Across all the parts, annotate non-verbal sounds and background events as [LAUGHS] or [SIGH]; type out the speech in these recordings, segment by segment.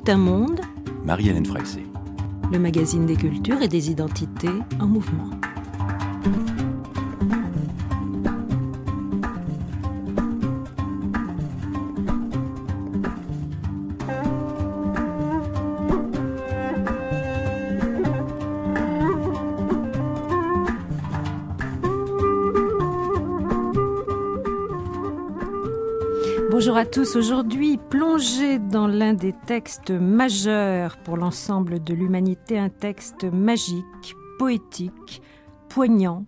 Tout un monde. Marie-Hélène Le magazine des cultures et des identités en mouvement. à tous. Aujourd'hui, plongé dans l'un des textes majeurs pour l'ensemble de l'humanité, un texte magique, poétique, poignant,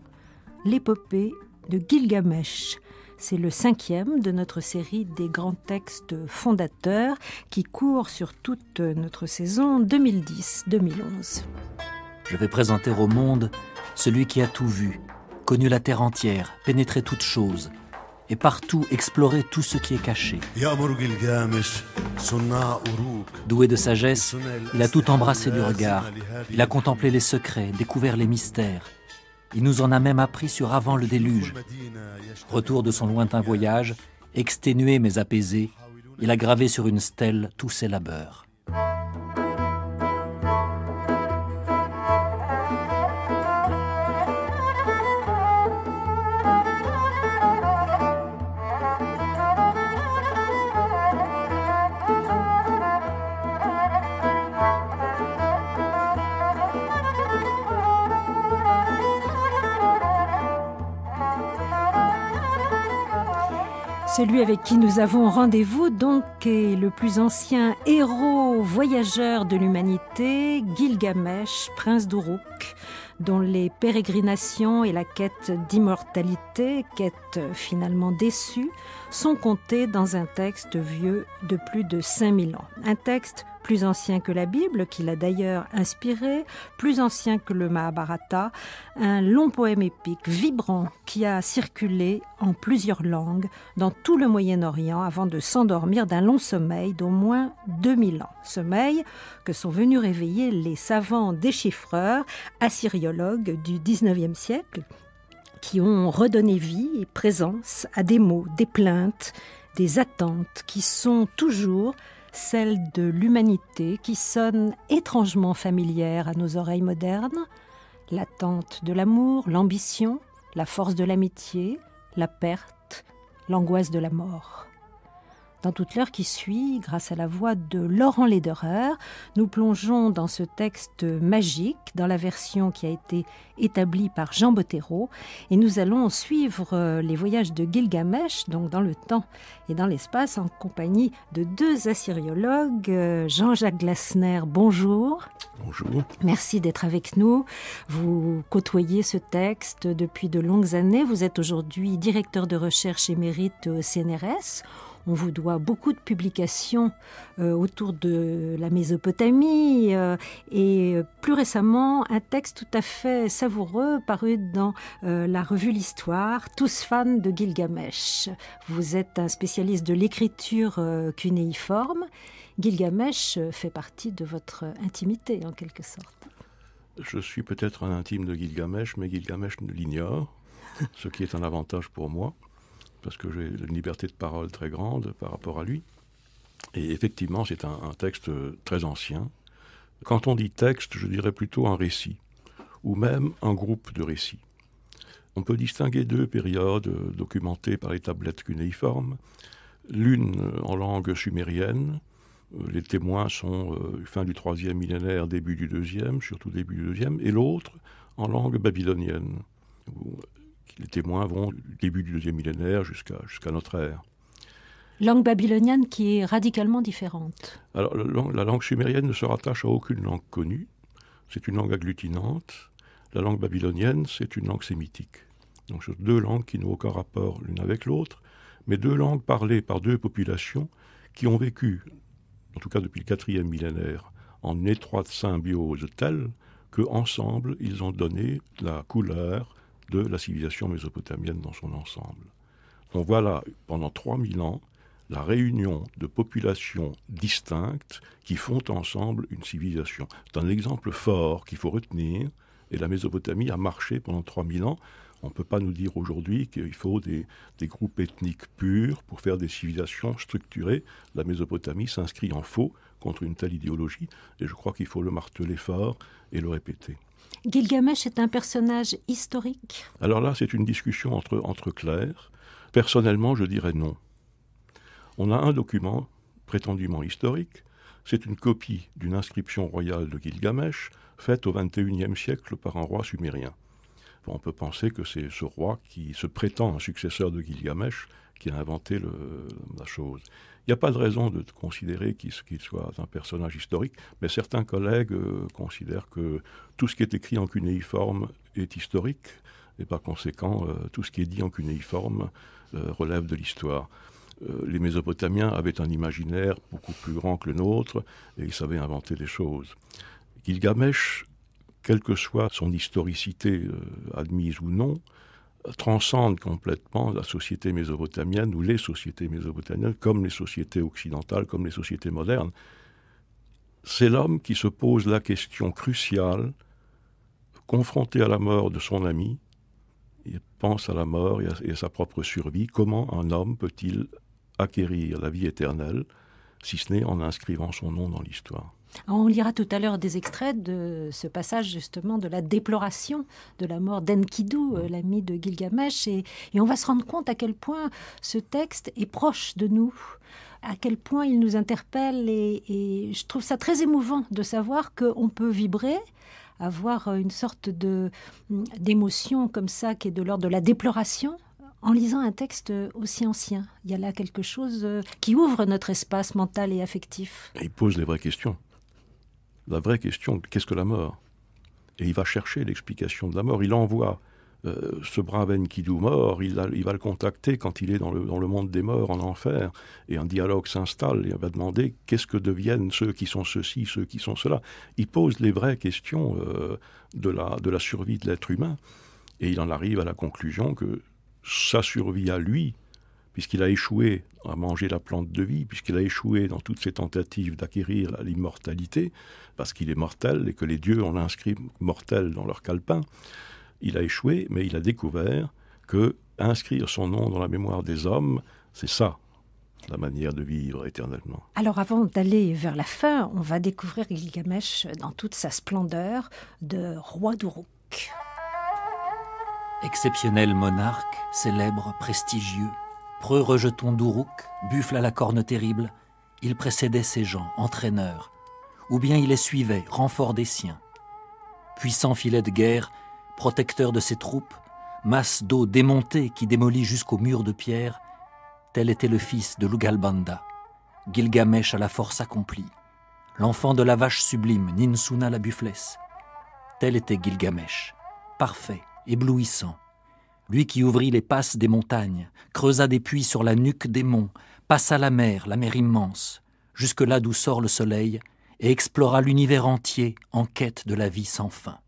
l'épopée de Gilgamesh. C'est le cinquième de notre série des grands textes fondateurs qui court sur toute notre saison 2010-2011. Je vais présenter au monde celui qui a tout vu, connu la terre entière, pénétré toutes choses, et partout explorer tout ce qui est caché. Doué de sagesse, il a tout embrassé du regard. Il a contemplé les secrets, découvert les mystères. Il nous en a même appris sur avant le déluge. Retour de son lointain voyage, exténué mais apaisé, il a gravé sur une stèle tous ses labeurs. Celui avec qui nous avons rendez-vous donc est le plus ancien héros voyageur de l'humanité, Gilgamesh, prince d'Uruk, dont les pérégrinations et la quête d'immortalité, quête finalement déçue, sont comptées dans un texte vieux de plus de 5000 ans. Un texte plus ancien que la Bible, qu'il a d'ailleurs inspiré, plus ancien que le Mahabharata, un long poème épique, vibrant, qui a circulé en plusieurs langues dans tout le Moyen-Orient avant de s'endormir d'un long sommeil d'au moins 2000 ans. Sommeil que sont venus réveiller les savants déchiffreurs, assyriologues du 19e siècle, qui ont redonné vie et présence à des mots, des plaintes, des attentes qui sont toujours celle de l'humanité qui sonne étrangement familière à nos oreilles modernes, l'attente de l'amour, l'ambition, la force de l'amitié, la perte, l'angoisse de la mort. Dans toute l'heure qui suit, grâce à la voix de Laurent Lederer, nous plongeons dans ce texte magique, dans la version qui a été établie par Jean Bottero, et nous allons suivre euh, les voyages de Gilgamesh, donc dans le temps et dans l'espace, en compagnie de deux assyriologues. Euh, Jean-Jacques Glasner, bonjour. Bonjour. Merci d'être avec nous. Vous côtoyez ce texte depuis de longues années. Vous êtes aujourd'hui directeur de recherche émérite au CNRS. On vous doit beaucoup de publications euh, autour de la Mésopotamie euh, et euh, plus récemment un texte tout à fait savoureux paru dans la revue L'Histoire, tous fans de Gilgamesh. Vous êtes un spécialiste de l'écriture cunéiforme. Gilgamesh fait partie de votre intimité en quelque sorte. Je suis peut-être un intime de Gilgamesh, mais Gilgamesh ne l'ignore, ce qui est un avantage pour moi parce que j'ai une liberté de parole très grande par rapport à lui. Et effectivement, c'est un, texte très ancien. Quand on dit texte, je dirais plutôt un récit, ou même un groupe de récits. On peut distinguer deux périodes documentées par les tablettes cunéiformes. L'une en langue sumérienne, les témoins sont euh, fin du troisième millénaire, début du deuxième, surtout début du deuxième, et l'autre en langue babylonienne, les témoins vont du début du deuxième millénaire jusqu'à jusqu'à notre ère. Langue babylonienne qui est radicalement différente. Alors, la langue, la sumérienne ne se rattache à aucune langue connue. C'est une langue agglutinante. La langue babylonienne, c'est une langue sémitique. Donc, deux langues qui n'ont aucun rapport l'une avec l'autre, mais deux langues parlées par deux populations qui ont vécu, en tout cas depuis le quatrième millénaire, en étroite symbiose telle que ensemble ils ont donné la couleur de la civilisation mésopotamienne dans son ensemble. Donc voilà, pendant 3000 ans, la réunion de populations distinctes qui font ensemble une civilisation. C'est un exemple fort qu'il faut retenir, et la Mésopotamie a marché pendant 3000 ans. On ne peut pas nous dire aujourd'hui qu'il faut des, des, groupes ethniques purs pour faire des civilisations structurées. La Mésopotamie s'inscrit en faux contre une telle idéologie, et je crois qu'il faut le marteler fort et le répéter. Gilgamesh est un personnage historique Alors là, c'est une discussion entre, entre clercs. Personnellement, je dirais non. On a un document prétendument historique. C'est une copie d'une inscription royale de Gilgamesh faite au XXIe siècle par un roi sumérien. On peut penser que c'est ce roi qui se prétend un successeur de Gilgamesh qui a inventé la chose. Il n'y a pas de raison de considérer qu'il soit un personnage historique, mais certains collègues euh, considèrent que tout ce qui est écrit en cunéiforme est historique, et par conséquent, euh, tout ce qui est dit en cunéiforme euh, relève de l'histoire. les Mésopotamiens avaient un imaginaire beaucoup plus grand que le nôtre, et ils savaient inventer des choses. Gilgamesh, quelle que soit son historicité admise ou non, transcende complètement la société mésopotamienne ou les sociétés mésopotamiennes, comme les sociétés occidentales, comme les sociétés modernes. C'est l'homme qui se pose la question cruciale, confronté à la mort de son ami, il pense à la mort et à sa propre survie, comment un homme peut-il acquérir la vie éternelle, si ce n'est en inscrivant son nom dans l'histoire on lira tout à l'heure des extraits de ce passage justement de la déploration de la mort d'Enkidu, euh, mm. l'ami de Gilgamesh, et, on va se rendre compte à quel point ce texte est proche de nous à quel point il nous interpelle et, je trouve ça très émouvant de savoir qu'on peut vibrer avoir euh, une sorte de mm, d'émotion comme ça qui est de l'ordre de la déploration en lisant un texte aussi ancien. Il y a là quelque chose euh, qui ouvre notre espace mental et affectif. Il pose les vraies questions la vraie question, qu'est-ce que la mort Et il va chercher l'explication de la mort. Il envoie euh, ce brave Enkidu mort, il, va le contacter quand il est dans le, monde des morts, en enfer, et un dialogue s'installe, et on va demander qu'est-ce que deviennent ceux qui sont ceci, ceux qui sont cela. Il pose les vraies questions euh, de, la, de la survie de l'être humain, et il en arrive à la conclusion que sa survie à lui puisqu'il a échoué à manger la plante de vie, puisqu'il a échoué dans toutes ses tentatives d'acquérir l'immortalité, parce qu'il est mortel et que les dieux ont inscrit mortel dans leur calepin, il a échoué, mais il a découvert que inscrire son nom dans la mémoire des hommes, c'est ça, la manière de vivre éternellement. Alors avant d'aller vers la fin, on va découvrir Gilgamesh dans toute sa splendeur de roi d'Uruk. Exceptionnel monarque, célèbre, prestigieux, Preux rejetons d'Uruk, buffle à la corne terrible, il précédait ses gens, entraîneurs, ou bien il les suivait, renfort des siens. Puissant filet de guerre, protecteur de ses troupes, masse d'eau démontée qui démolit jusqu'au mur de pierre, tel était le fils de Lugalbanda, Gilgamesh à la force accomplie, l'enfant de la vache sublime, Ninsuna la bufflesse. Tel était Gilgamesh, parfait, éblouissant, lui qui ouvrit les passes des montagnes, creusa des puits sur la nuque des monts, passa la mer, la mer immense, jusque là d'où sort le soleil, et explora l'univers entier en quête de la vie sans fin.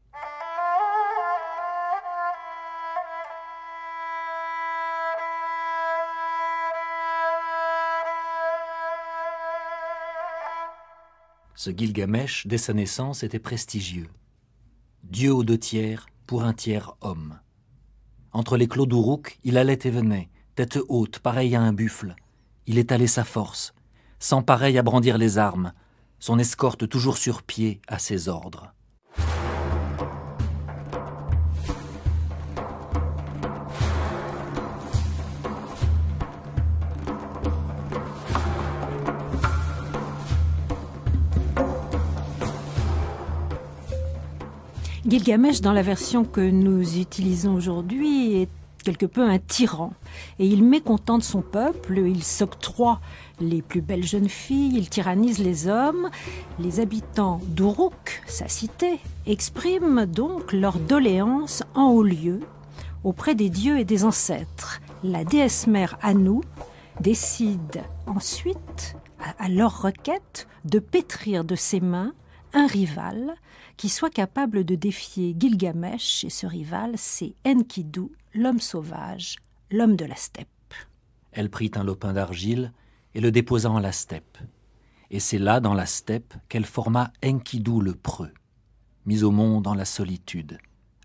Ce Gilgamesh, dès sa naissance, était prestigieux. Dieu aux deux tiers, pour un tiers homme. Entre les clos d'Ourouk, il allait et venait, tête haute, pareil à un buffle. Il étalait sa force, sans pareil à brandir les armes, son escorte toujours sur pied à ses ordres. Gilgamesh, dans la version que nous utilisons aujourd'hui, est quelque peu un tyran. Et il mécontente son peuple, il s'octroie les plus belles jeunes filles, il tyrannise les hommes. Les habitants d'Uruk, sa cité, expriment donc leur doléance en haut lieu, auprès des dieux et des ancêtres. La déesse mère Anu décide ensuite, à leur requête, de pétrir de ses mains un rival qui soit capable de défier Gilgamesh et ce rival, c'est Enkidu, l'homme sauvage, l'homme de la steppe. Elle prit un lopin d'argile et le déposa en la steppe. Et c'est là, dans la steppe, qu'elle forma Enkidu le preux, mis au monde en la solitude.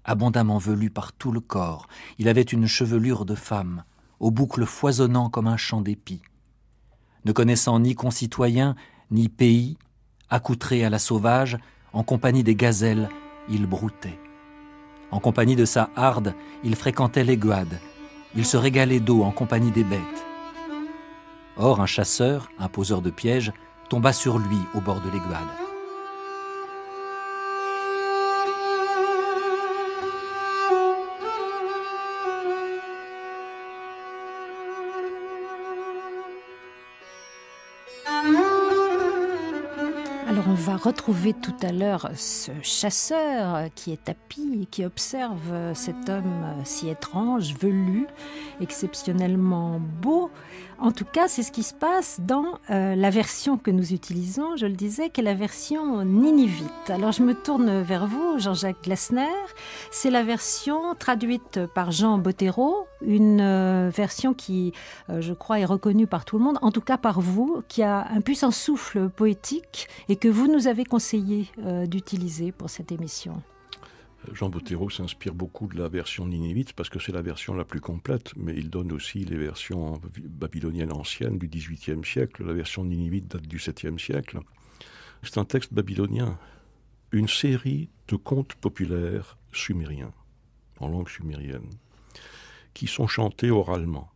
Abondamment velu par tout le corps, il avait une chevelure de femme, aux boucles foisonnant comme un champ d'épi. Ne connaissant ni concitoyens, ni pays, accoutré à la sauvage, en compagnie des gazelles, il broutait. En compagnie de sa harde, il fréquentait les Il se régalait d'eau en compagnie des bêtes. Or, un chasseur, un poseur de pièges, tomba sur lui au bord de l'aiguade. va retrouver tout à l'heure ce chasseur qui est tapis et qui observe cet homme si étrange, velu, exceptionnellement beau. En tout cas, c'est ce qui se passe dans euh, la version que nous utilisons, je le disais, qui est la version ninivite. Alors je me tourne vers vous, Jean-Jacques Glasner. C'est la version traduite par Jean Bottero, une euh, version qui, euh, je crois, est reconnue par tout le monde, en tout cas par vous, qui a un puissant souffle poétique et que vous nous avez conseillé d'utiliser pour cette émission. Jean Bottero s'inspire beaucoup de la version Ninivite parce que c'est la version la plus complète, mais il donne aussi les versions babyloniennes anciennes du XVIIIe siècle. La version Ninivite date du 7e siècle. C'est un texte babylonien, une série de contes populaires sumériens, en langue sumérienne, qui sont chantés oralement.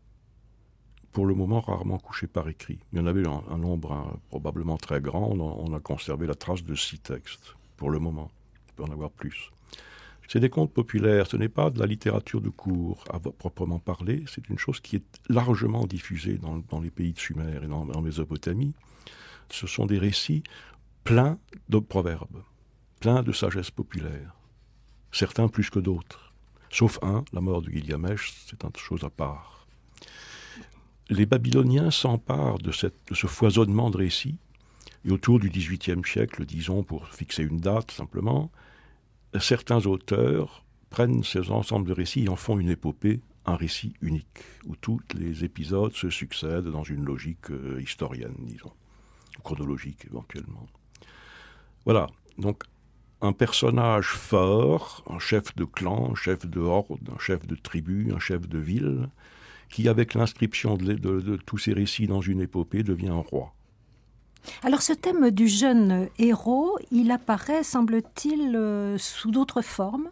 Pour le moment, rarement couchés par écrit. Il y en avait un, nombre hein, probablement très grand. On a, conservé la trace de six textes, pour le moment. On peut en avoir plus. C'est des contes populaires, ce n'est pas de la littérature de cours à proprement parler, c'est une chose qui est largement diffusée dans, les pays de Sumer et en Mésopotamie. Ce sont des récits pleins de proverbes, pleins de sagesse populaire, certains plus que d'autres. Sauf un, la mort de Gilgamesh, c'est une chose à part. Les Babyloniens s'emparent de, de ce foisonnement de récits et autour du XVIIIe siècle, disons, pour fixer une date simplement, certains auteurs prennent ces ensembles de récits et en font une épopée, un récit unique, où tous les épisodes se succèdent dans une logique euh, historienne, disons, chronologique éventuellement. Voilà, donc un personnage fort, un chef de clan, un chef de horde, un chef de tribu, un chef de ville, qui avec l'inscription de, de tous ces récits dans une épopée devient un roi. Alors ce thème du jeune héros, il apparaît, semble-t-il, euh, sous d'autres formes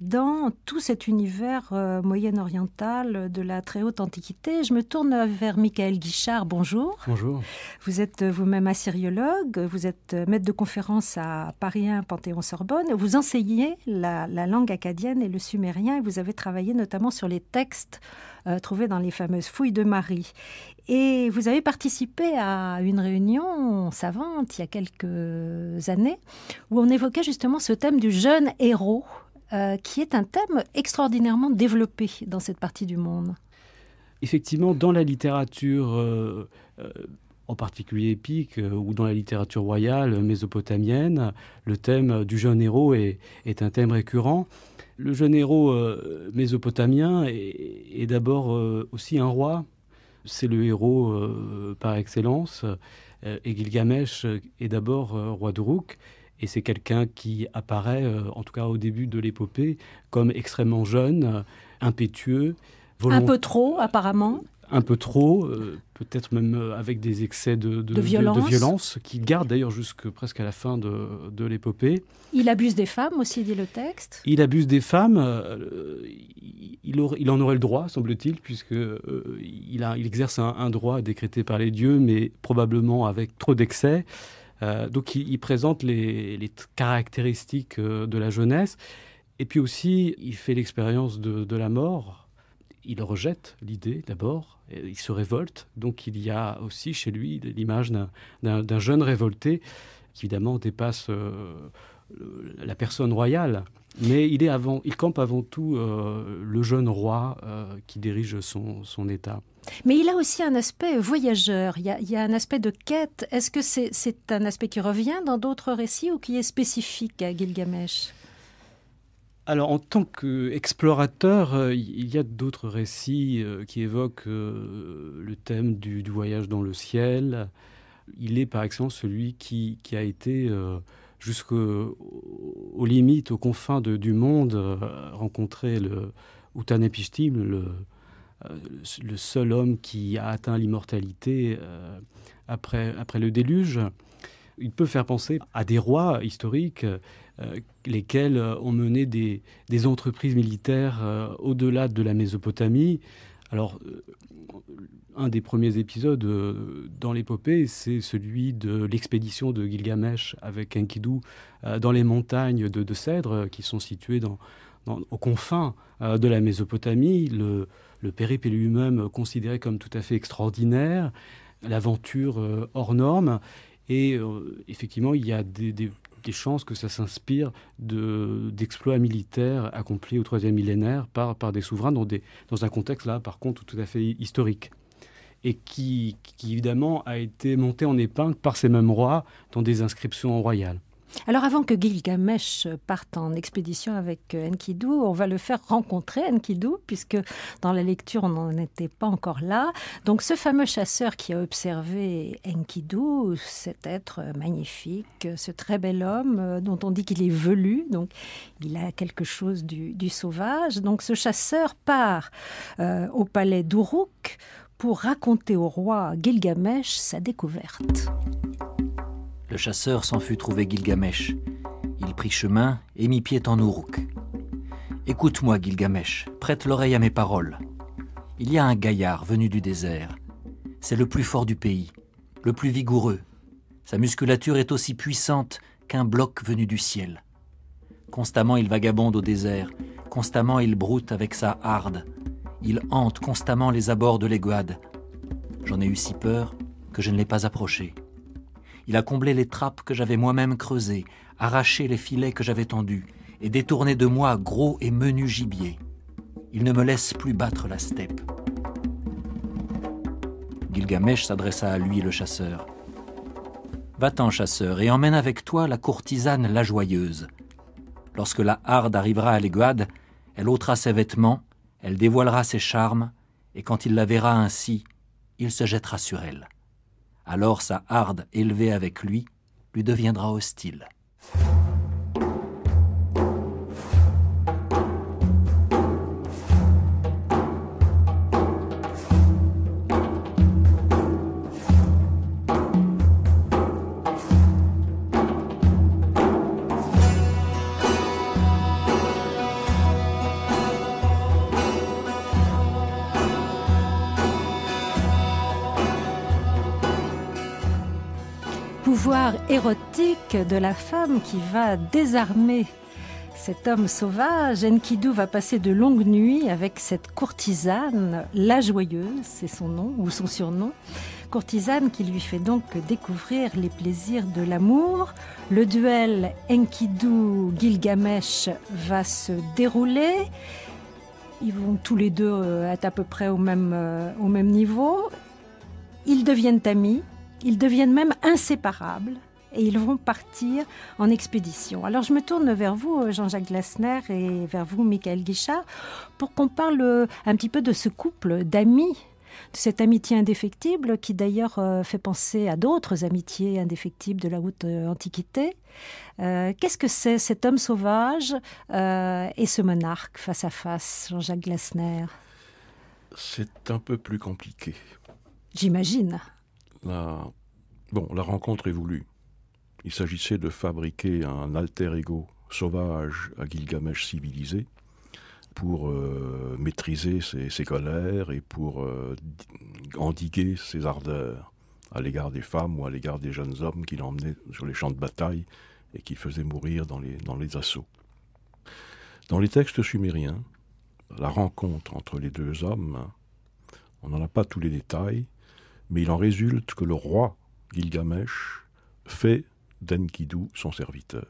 dans tout cet univers euh, moyen-oriental de la très haute antiquité. Je me tourne vers Michael Guichard. Bonjour. Bonjour. Vous êtes euh, vous-même assyriologue, vous êtes maître de conférence à Paris 1 Panthéon-Sorbonne. Vous enseignez la, la langue acadienne et le sumérien et vous avez travaillé notamment sur les textes euh, Trouvé dans les fameuses fouilles de Marie. Et vous avez participé à une réunion savante il y a quelques années où on évoquait justement ce thème du jeune héros, euh, qui est un thème extraordinairement développé dans cette partie du monde. Effectivement, dans la littérature... Euh, en particulier épique ou dans la littérature royale mésopotamienne, le thème du jeune héros est un thème récurrent le jeune héros euh, mésopotamien est, d'abord euh, aussi un roi. C'est le héros euh, par excellence. et Gilgamesh est d'abord roi d'Uruk. Et c'est quelqu'un qui apparaît, en tout cas au début de l'épopée, comme extrêmement jeune, impétueux. Un peu trop, apparemment un peu trop, euh, peut-être même euh, avec des excès de, violence, qui qu'il garde d'ailleurs jusque presque à la fin de, l'épopée. Il abuse des femmes aussi, dit le texte. Il abuse des femmes, euh, il, en aurait le droit, semble-t-il, puisque il, exerce un, droit décrété par les dieux, mais probablement avec trop d'excès. donc il, présente les caractéristiques de la jeunesse. Et puis aussi, il fait l'expérience de la mort, il rejette l'idée d'abord, il se révolte, donc il y a aussi chez lui l'image d'un jeune révolté qui évidemment dépasse euh, la personne royale, mais il, est avant, il campe avant tout euh, le jeune roi euh, qui dirige son, État. Mais il a aussi un aspect voyageur, il y a, un aspect de quête. Est-ce que c'est un aspect qui revient dans d'autres récits ou qui est spécifique à Gilgamesh alors, en tant qu'explorateur, euh, il y a d'autres récits euh, qui évoquent euh, le thème du, voyage dans le ciel. Il est par exemple celui qui, a été jusqu'aux limites, aux confins du monde, rencontré le le, seul homme qui a atteint l'immortalité après, après le déluge. Il peut faire penser à des rois historiques euh, lesquels euh, ont mené des, entreprises militaires euh, au-delà de la Mésopotamie. Alors, un des premiers épisodes dans l'épopée, c'est celui de l'expédition de Gilgamesh avec Enkidu dans les montagnes de, Cèdre, qui sont situées dans, aux confins de la Mésopotamie. Le, périple lui-même considéré comme tout à fait extraordinaire, l'aventure hors norme. Et effectivement, il y a des des chances que ça s'inspire d'exploits militaires accomplis au troisième millénaire par, des souverains dans, des, dans un contexte là, par contre, tout à fait historique et qui, qui, évidemment a été monté en épingle par ces mêmes rois dans des inscriptions royales. Alors avant que Gilgamesh parte en expédition avec euh, Enkidu, on va le faire rencontrer Enkidu, puisque dans la lecture, on n'en était pas encore là. Donc ce fameux chasseur qui a observé Enkidu, cet être magnifique, ce très bel homme euh, dont on dit qu'il est velu, donc il a quelque chose du, sauvage. Donc ce chasseur part euh, au palais d'Uruk pour raconter au roi Gilgamesh sa découverte le chasseur s'en fut trouver Gilgamesh. Il prit chemin et mit pied en Ourouk. Écoute-moi, Gilgamesh, prête l'oreille à mes paroles. Il y a un gaillard venu du désert. C'est le plus fort du pays, le plus vigoureux. Sa musculature est aussi puissante qu'un bloc venu du ciel. Constamment il vagabonde au désert, constamment il broute avec sa harde. Il hante constamment les abords de l'Éguade. J'en ai eu si peur que je ne l'ai pas approché. Il a comblé les trappes que j'avais moi-même creusées, arraché les filets que j'avais tendus, et détourné de moi gros et menu gibier. Il ne me laisse plus battre la steppe. Gilgamesh s'adressa à lui, le chasseur. Va-t'en, chasseur, et emmène avec toi la courtisane la joyeuse. Lorsque la harde arrivera à l'Éguade, elle ôtera ses vêtements, elle dévoilera ses charmes, et quand il la verra ainsi, il se jettera sur elle alors sa harde élevée avec lui lui deviendra hostile. érotique de la femme qui va désarmer cet homme sauvage, Enkidu va passer de longues nuits avec cette courtisane, la joyeuse, c'est son nom ou son surnom, courtisane qui lui fait donc découvrir les plaisirs de l'amour. Le duel Enkidu-Gilgamesh va se dérouler. Ils vont tous les deux euh, être à peu près au même, euh, au même niveau. Ils deviennent amis, ils deviennent même inséparables et ils vont partir en expédition. Alors je me tourne vers vous, euh, Jean-Jacques Glasner, et vers vous, Michael Guichard, pour qu'on parle euh, un petit peu de ce couple d'amis de cette amitié indéfectible qui d'ailleurs euh, fait penser à d'autres amitiés indéfectibles de la haute antiquité. Qu'est-ce que c'est cet homme sauvage et ce monarque face à face, Jean-Jacques Glasner C'est un peu plus compliqué. J'imagine la, bon, la rencontre est voulue. Il s'agissait de fabriquer un alter ego sauvage à Gilgamesh civilisé pour euh, maîtriser ses, colères et pour euh, endiguer ses ardeurs à l'égard des femmes ou à l'égard des jeunes hommes qu'il emmenait sur les champs de bataille et qu'il faisait mourir dans les, dans les assauts. Dans les textes sumériens, la rencontre entre les deux hommes, on n'en a pas tous les détails, mais il en résulte que le roi Gilgamesh fait d'Enkidu son serviteur,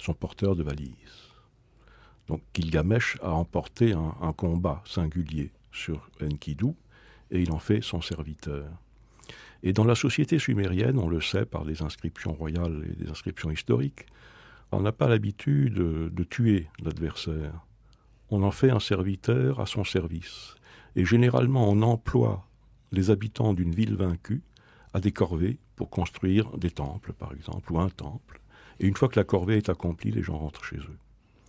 son porteur de valise. Donc Gilgamesh a emporté un, combat singulier sur Enkidu et il en fait son serviteur. Et dans la société sumérienne, on le sait par des inscriptions royales et des inscriptions historiques, on n'a pas l'habitude de tuer l'adversaire. On en fait un serviteur à son service. Et généralement, on emploie les habitants d'une ville vaincue à des corvées pour construire des temples, par exemple, ou un temple. Et une fois que la corvée est accomplie, les gens rentrent chez eux.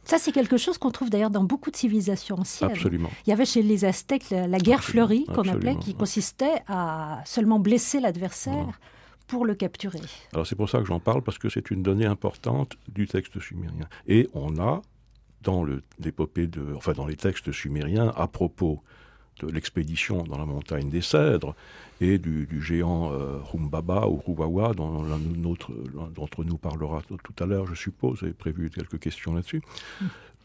Ça, c'est quelque chose qu'on trouve d'ailleurs dans beaucoup de civilisations anciennes. Absolument. Il y avait chez les Aztèques la, guerre fleurie, qu'on appelait, qui consistait à seulement blesser l'adversaire. Pour le capturer. Alors c'est pour ça que j'en parle, parce que c'est une donnée importante du texte sumérien. Et on a, dans de. enfin, dans les textes sumériens, à propos de l'expédition dans la montagne des Cèdres et du, géant euh, Rumbaba ou Rouawa dont l'un d'entre nous parlera tout à l'heure, je suppose, et prévu quelques questions là-dessus.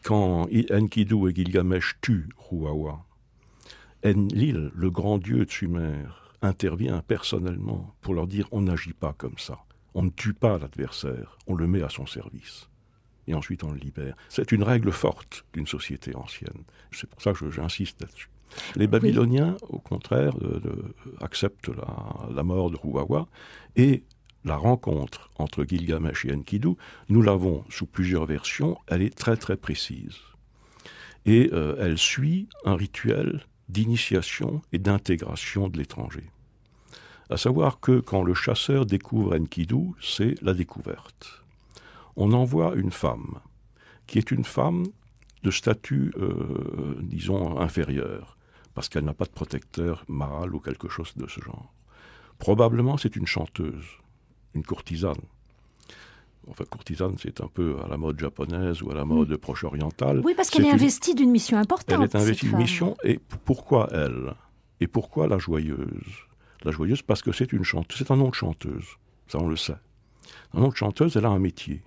Quand Enkidu et Gilgamesh tuent Rouawa, Enlil, le grand dieu de Sumer, intervient personnellement pour leur dire on n'agit pas comme ça, on ne tue pas l'adversaire, on le met à son service et ensuite on le libère. C'est une règle forte d'une société ancienne. C'est pour ça que j'insiste là-dessus. Les Babyloniens, au contraire, euh, acceptent la, mort de Rouawa et la rencontre entre Gilgamesh et Enkidu, nous l'avons sous plusieurs versions, elle est très très précise. Et euh, elle suit un rituel d'initiation et d'intégration de l'étranger. À savoir que quand le chasseur découvre Enkidu, c'est la découverte. On envoie une femme, qui est une femme de statut, euh, disons, inférieur, parce qu'elle n'a pas de protecteur moral ou quelque chose de ce genre. Probablement, c'est une chanteuse, une courtisane. Enfin, courtisane, c'est un peu à la mode japonaise ou à la mode mm. proche-orientale. Oui, parce qu'elle est, investie d'une mission importante. Elle est investie d'une mission, et pourquoi elle Et pourquoi la joyeuse La joyeuse, parce que c'est une chanteuse, c'est un nom de chanteuse, ça on le sait. Un nom de chanteuse, elle a un métier.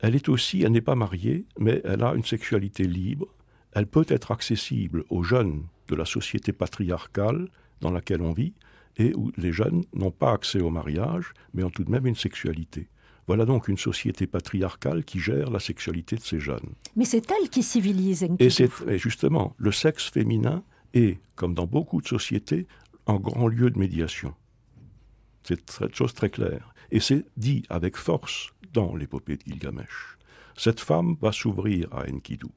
Elle est aussi, elle n'est pas mariée, mais elle a une sexualité libre, elle peut être accessible aux jeunes, de la société patriarcale dans laquelle on vit et où les jeunes n'ont pas accès au mariage, mais ont tout de même une sexualité. Voilà donc une société patriarcale qui gère la sexualité de ces jeunes. Mais c'est elle qui civilise. Et justement le sexe féminin est, comme dans beaucoup de sociétés, un grand lieu de médiation. C'est une chose très claire. Et c'est dit avec force dans l'épopée de Gilgamesh. Cette femme va s'ouvrir à Enkidu.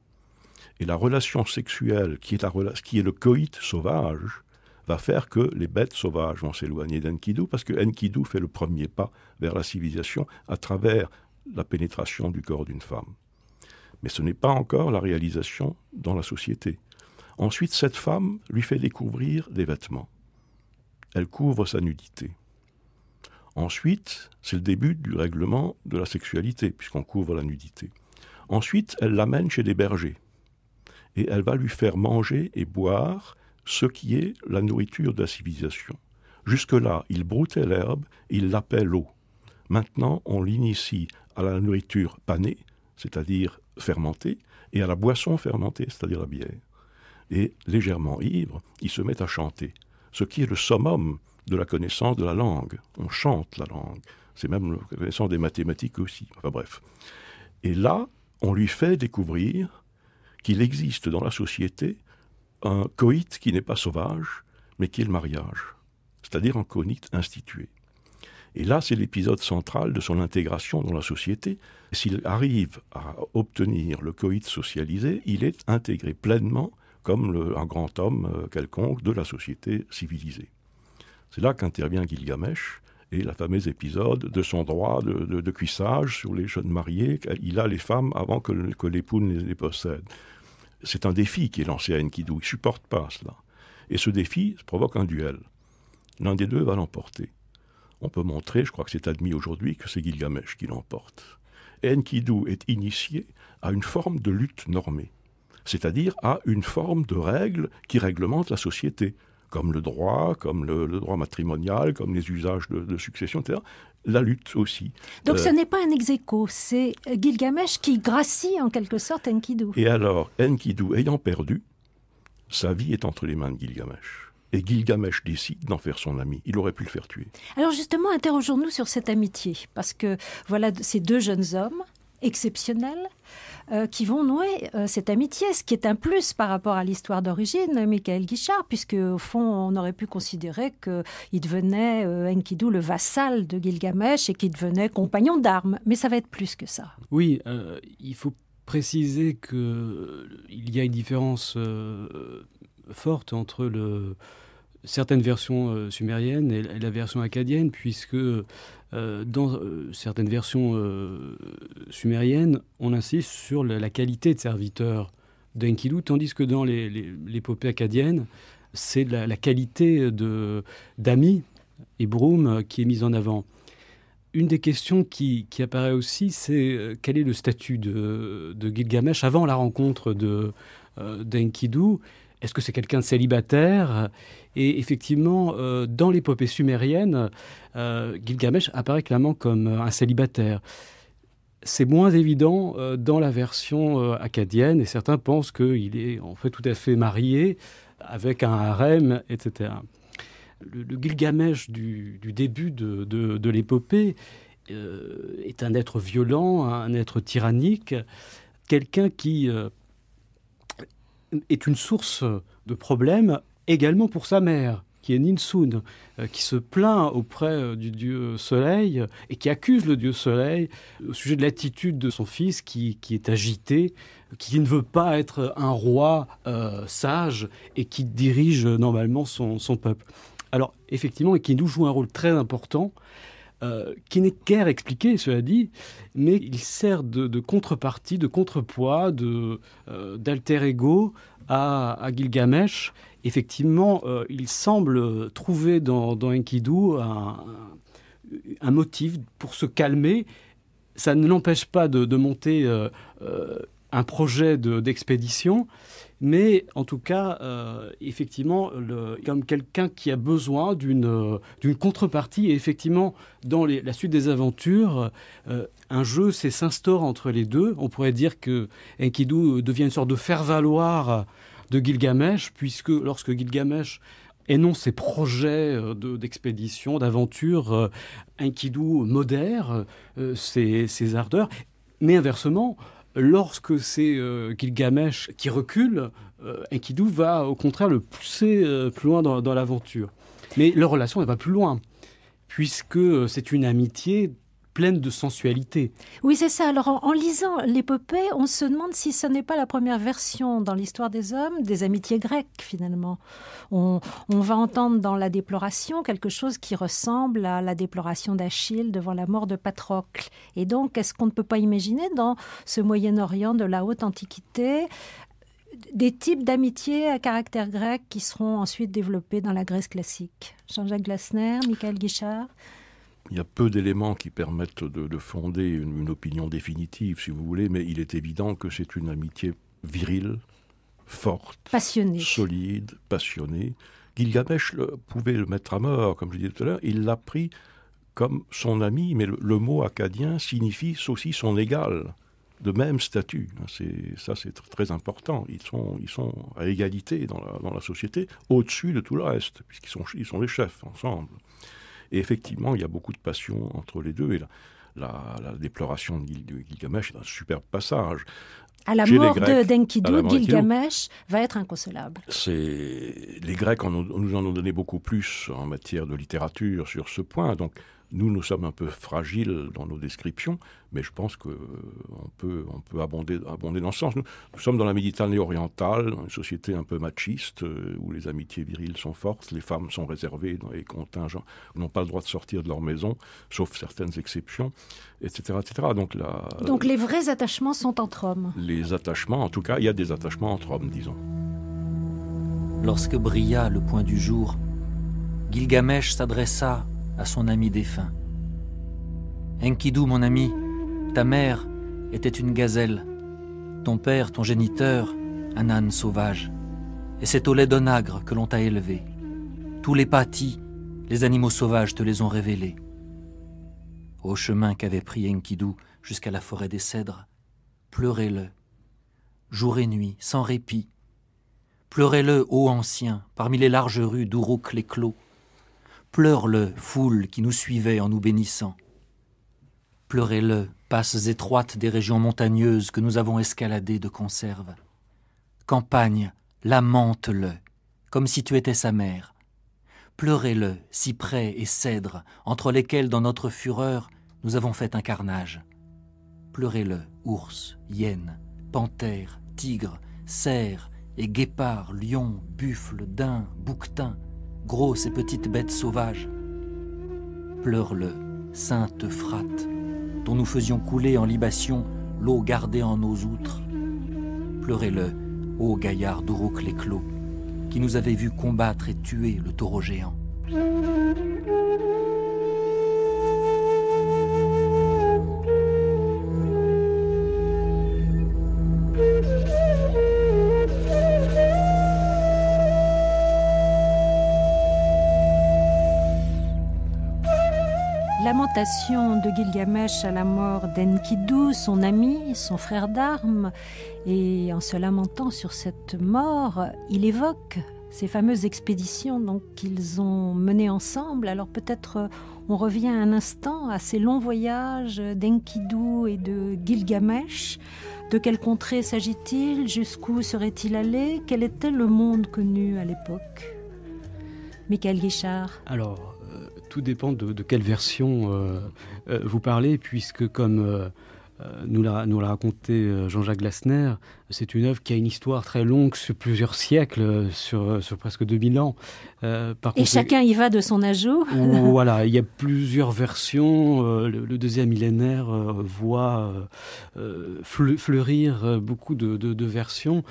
Et la relation sexuelle, qui est, qui est le coït sauvage, va faire que les bêtes sauvages vont s'éloigner d'Enkidu, parce que Enkidu fait le premier pas vers la civilisation à travers la pénétration du corps d'une femme. Mais ce n'est pas encore la réalisation dans la société. Ensuite, cette femme lui fait découvrir des vêtements. Elle couvre sa nudité. Ensuite, c'est le début du règlement de la sexualité, puisqu'on couvre la nudité. Ensuite, elle l'amène chez des bergers et elle va lui faire manger et boire ce qui est la nourriture de la civilisation. Jusque-là, il broutait l'herbe, il l'appelait l'eau. Maintenant, on l'initie à la nourriture panée, c'est-à-dire fermentée, et à la boisson fermentée, c'est-à-dire la bière. Et légèrement ivre, il se met à chanter, ce qui est le summum de la connaissance de la langue. On chante la langue. C'est même la connaissance des mathématiques aussi. Enfin bref. Et là, on lui fait découvrir qu'il existe dans la société un coït qui n'est pas sauvage, mais qui est le mariage, c'est-à-dire un coït institué. Et là, c'est l'épisode central de son intégration dans la société. S'il arrive à obtenir le coït socialisé, il est intégré pleinement comme un grand homme euh, quelconque de la société civilisée. C'est là qu'intervient Gilgamesh et la fameuse épisode de son droit de, cuissage sur les jeunes mariés. Il a les femmes avant que, que l'époux ne les possède c'est un défi qui est lancé à Enkidu. Il ne supporte pas cela. Et ce défi provoque un duel. L'un des deux va l'emporter. On peut montrer, je crois que c'est admis aujourd'hui, que c'est Gilgamesh qui l'emporte. Enkidu est initié à une forme de lutte normée, c'est-à-dire à une forme de règles qui réglementent la société, comme le droit, comme le, droit matrimonial, comme les usages de, de succession, etc la lutte aussi. Donc ce euh, n'est pas un ex c'est Gilgamesh qui gracie en quelque sorte Enkidu. Et alors, Enkidu ayant perdu, sa vie est entre les mains de Gilgamesh. Et Gilgamesh décide d'en faire son ami. Il aurait pu le faire tuer. Alors justement, interrogeons-nous sur cette amitié, parce que voilà ces deux jeunes hommes exceptionnels euh, qui vont nouer euh, cette amitié, ce qui est un plus par rapport à l'histoire d'origine, Michael Guichard, puisque au fond, on aurait pu considérer qu'il devenait euh, Enkidu le vassal de Gilgamesh et qu'il devenait compagnon d'armes. Mais ça va être plus que ça. Oui, il faut préciser qu'il y a une différence forte entre le certaines versions sumériennes et la version acadienne, puisque euh, dans euh, certaines versions euh, sumériennes, on insiste sur la, qualité de serviteur d'Enkidu, tandis que dans l'épopée acadienne, c'est la, qualité d'ami et broum qui est mise en avant. Une des questions qui, apparaît aussi, c'est quel est le statut de, Gilgamesh avant la rencontre de d'Enkidu Est-ce que c'est quelqu'un de célibataire et effectivement, euh, dans l'épopée sumérienne, euh, Gilgamesh apparaît clairement comme euh, un célibataire. C'est moins évident dans la version acadienne, et certains pensent qu'il est en fait tout à fait marié avec un harem, etc. Le, Gilgamesh du, début de, de, de l'épopée est un être violent, un être tyrannique, quelqu'un qui est une source de problèmes également pour sa mère qui est Ninsun, euh, qui se plaint auprès euh, du dieu soleil et qui accuse le dieu soleil euh, au sujet de l'attitude de son fils qui, qui, est agité, qui ne veut pas être un roi sage et qui dirige normalement son, son peuple. Alors effectivement, et qui nous joue un rôle très important, qui n'est guère expliqué, cela dit, mais il sert de, de contrepartie, de contrepoids, d'alter ego à, à, Gilgamesh effectivement, euh, il semble trouver dans, dans Enkidu un, motif pour se calmer. Ça ne l'empêche pas de, monter euh, euh, un projet d'expédition, mais en tout cas, effectivement, comme quelqu'un qui a besoin d'une contrepartie, et effectivement, dans la suite des aventures, un jeu s'instaure entre les deux. On pourrait dire que Enkidu devient une sorte de faire-valoir de Gilgamesh, puisque lorsque Gilgamesh énonce ses projets euh, d'expédition, d'aventure, Enkidu euh, modère euh, ses, ses, ardeurs, mais inversement, lorsque c'est Gilgamesh qui recule, euh, Enkidu va au contraire le pousser plus loin dans, l'aventure. Mais leur relation, n'est pas plus loin, puisque c'est une amitié pleine de sensualité. Oui, c'est ça. Alors, en, lisant l'épopée, on se demande si ce n'est pas la première version dans l'histoire des hommes des amitiés grecques, finalement. On, va entendre dans la déploration quelque chose qui ressemble à la déploration d'Achille devant la mort de Patrocle. Et donc, est-ce qu'on ne peut pas imaginer dans ce Moyen-Orient de la haute antiquité des types d'amitié à caractère grec qui seront ensuite développés dans la Grèce classique. Jean-Jacques Glasner, Michael Guichard il y a peu d'éléments qui permettent de, fonder une, opinion définitive, si vous voulez, mais il est évident que c'est une amitié virile, forte, passionnée. solide, passionnée. Gilgamesh le, pouvait le mettre à mort, comme je disais tout à l'heure, il l'a pris comme son ami, mais le, mot acadien signifie aussi son égal, de même statut. Ça, c'est très important. Ils sont, à égalité dans la, société, au-dessus de tout le reste, puisqu'ils sont les chefs ensemble. Et effectivement, il y a beaucoup de passion entre les deux. Et la, la, déploration de, Gilgamesh est un superbe passage. À la mort de Denkidu, Gilgamesh va être inconsolable. les Grecs nous en ont donné beaucoup plus en matière de littérature sur ce point. Donc nous, nous sommes un peu fragiles dans nos descriptions, mais je pense qu'on euh, peut, on peut abonder, abonder dans ce sens. Nous, sommes dans la Méditerranée orientale, une société un peu machiste, euh, où les amitiés viriles sont fortes, les femmes sont réservées dans les contingents, n'ont pas le droit de sortir de leur maison, sauf certaines exceptions, etc. etc. Donc, la, Donc les vrais attachements sont entre hommes Les attachements, en tout cas, il y a des attachements entre hommes, disons. Lorsque brilla le point du jour, Gilgamesh s'adressa à son ami défunt. Enkidu, mon ami, ta mère était une gazelle, ton père, ton géniteur, un âne sauvage. Et c'est au lait d'onagre que l'on t'a élevé. Tous les pâtis, les animaux sauvages te les ont révélés. Au chemin qu'avait pris Enkidu jusqu'à la forêt des cèdres, pleurez-le, jour et nuit, sans répit. Pleurez-le, ô ancien, parmi les larges rues d'Uruk les clos, Pleure-le, foule qui nous suivait en nous bénissant. Pleurez-le, passes étroites des régions montagneuses que nous avons escaladées de conserve. Campagne, lamente-le, comme si tu étais sa mère. Pleurez-le, cyprès et cèdre, entre lesquels, dans notre fureur, nous avons fait un carnage. Pleurez-le, ours, hyène, panthère, tigre, cerf et guépard, lion, buffle, daim, bouquetin, « Grosse et petites bêtes sauvages. Pleure-le, sainte Euphrate, dont nous faisions couler en libation l'eau gardée en nos outres. Pleurez-le, ô gaillard d'Uruk les clos, qui nous avait vu combattre et tuer le taureau géant. de Gilgamesh à la mort d'Enkidu, son ami, son frère d'armes, et en se lamentant sur cette mort, il évoque ces fameuses expéditions qu'ils ont menées ensemble. Alors peut-être euh, on revient un instant à ces longs voyages d'Enkidu et de Gilgamesh. De quelle contrée s'agit-il Jusqu'où serait-il allé Quel était le monde connu à l'époque Michael Guichard. Alors, tout dépend de, quelle version euh, euh, vous parlez, puisque comme euh, nous l'a, nous raconté Jean-Jacques Glasner, c'est une œuvre qui a une histoire très longue, sur plusieurs siècles, sur, presque 2000 ans. Euh, et chacun y va de son ajout Voilà, il y a plusieurs versions. Euh, le, deuxième millénaire euh, voit fleurir beaucoup de, versions.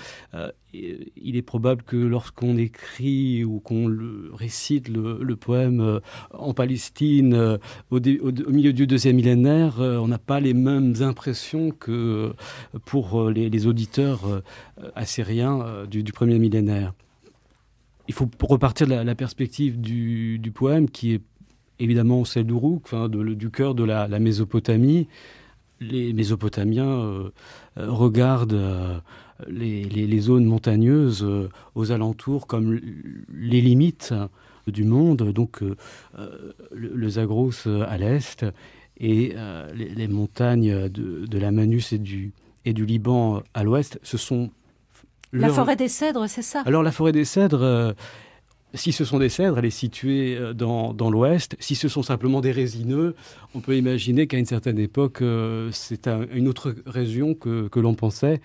il est probable que lorsqu'on écrit ou qu'on récite le, poème en Palestine au, milieu du deuxième millénaire, on n'a pas les mêmes impressions que pour les auditeurs euh, assyrien euh, du, premier millénaire. Il faut repartir de la, perspective du, poème qui est évidemment celle d'Uruk, enfin, du cœur de la, Mésopotamie les Mésopotamiens euh, regardent les, zones montagneuses aux alentours comme les limites du monde, donc le, Zagros à l'est et les, montagnes de la Manus et du, et du Liban à l'ouest, ce sont... La forêt des cèdres, c'est ça Alors la forêt des cèdres... Euh, si ce sont des cèdres, elle est située euh, dans, l'ouest. Si ce sont simplement des résineux, on peut imaginer qu'à une certaine époque, euh, c'est une autre région que, l'on pensait.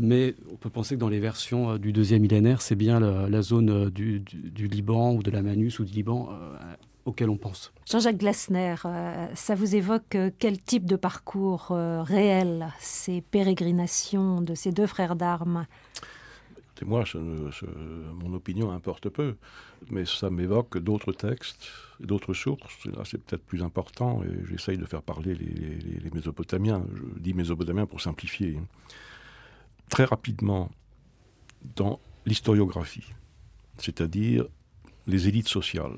mais on peut penser que dans les versions du deuxième millénaire, c'est bien la, zone du, Liban ou de la Manus ou du Liban auquel on pense. Jean-Jacques Glasner, euh, ça vous évoque euh, quel type de parcours euh, réel ces pérégrinations de ces deux frères d'armes moi, mon opinion importe peu, mais ça m'évoque d'autres textes, d'autres sources. c'est peut-être plus important, et j'essaye de faire parler les, Mésopotamiens. Je dis Mésopotamiens pour simplifier. Très rapidement, dans l'historiographie, c'est-à-dire les élites sociales,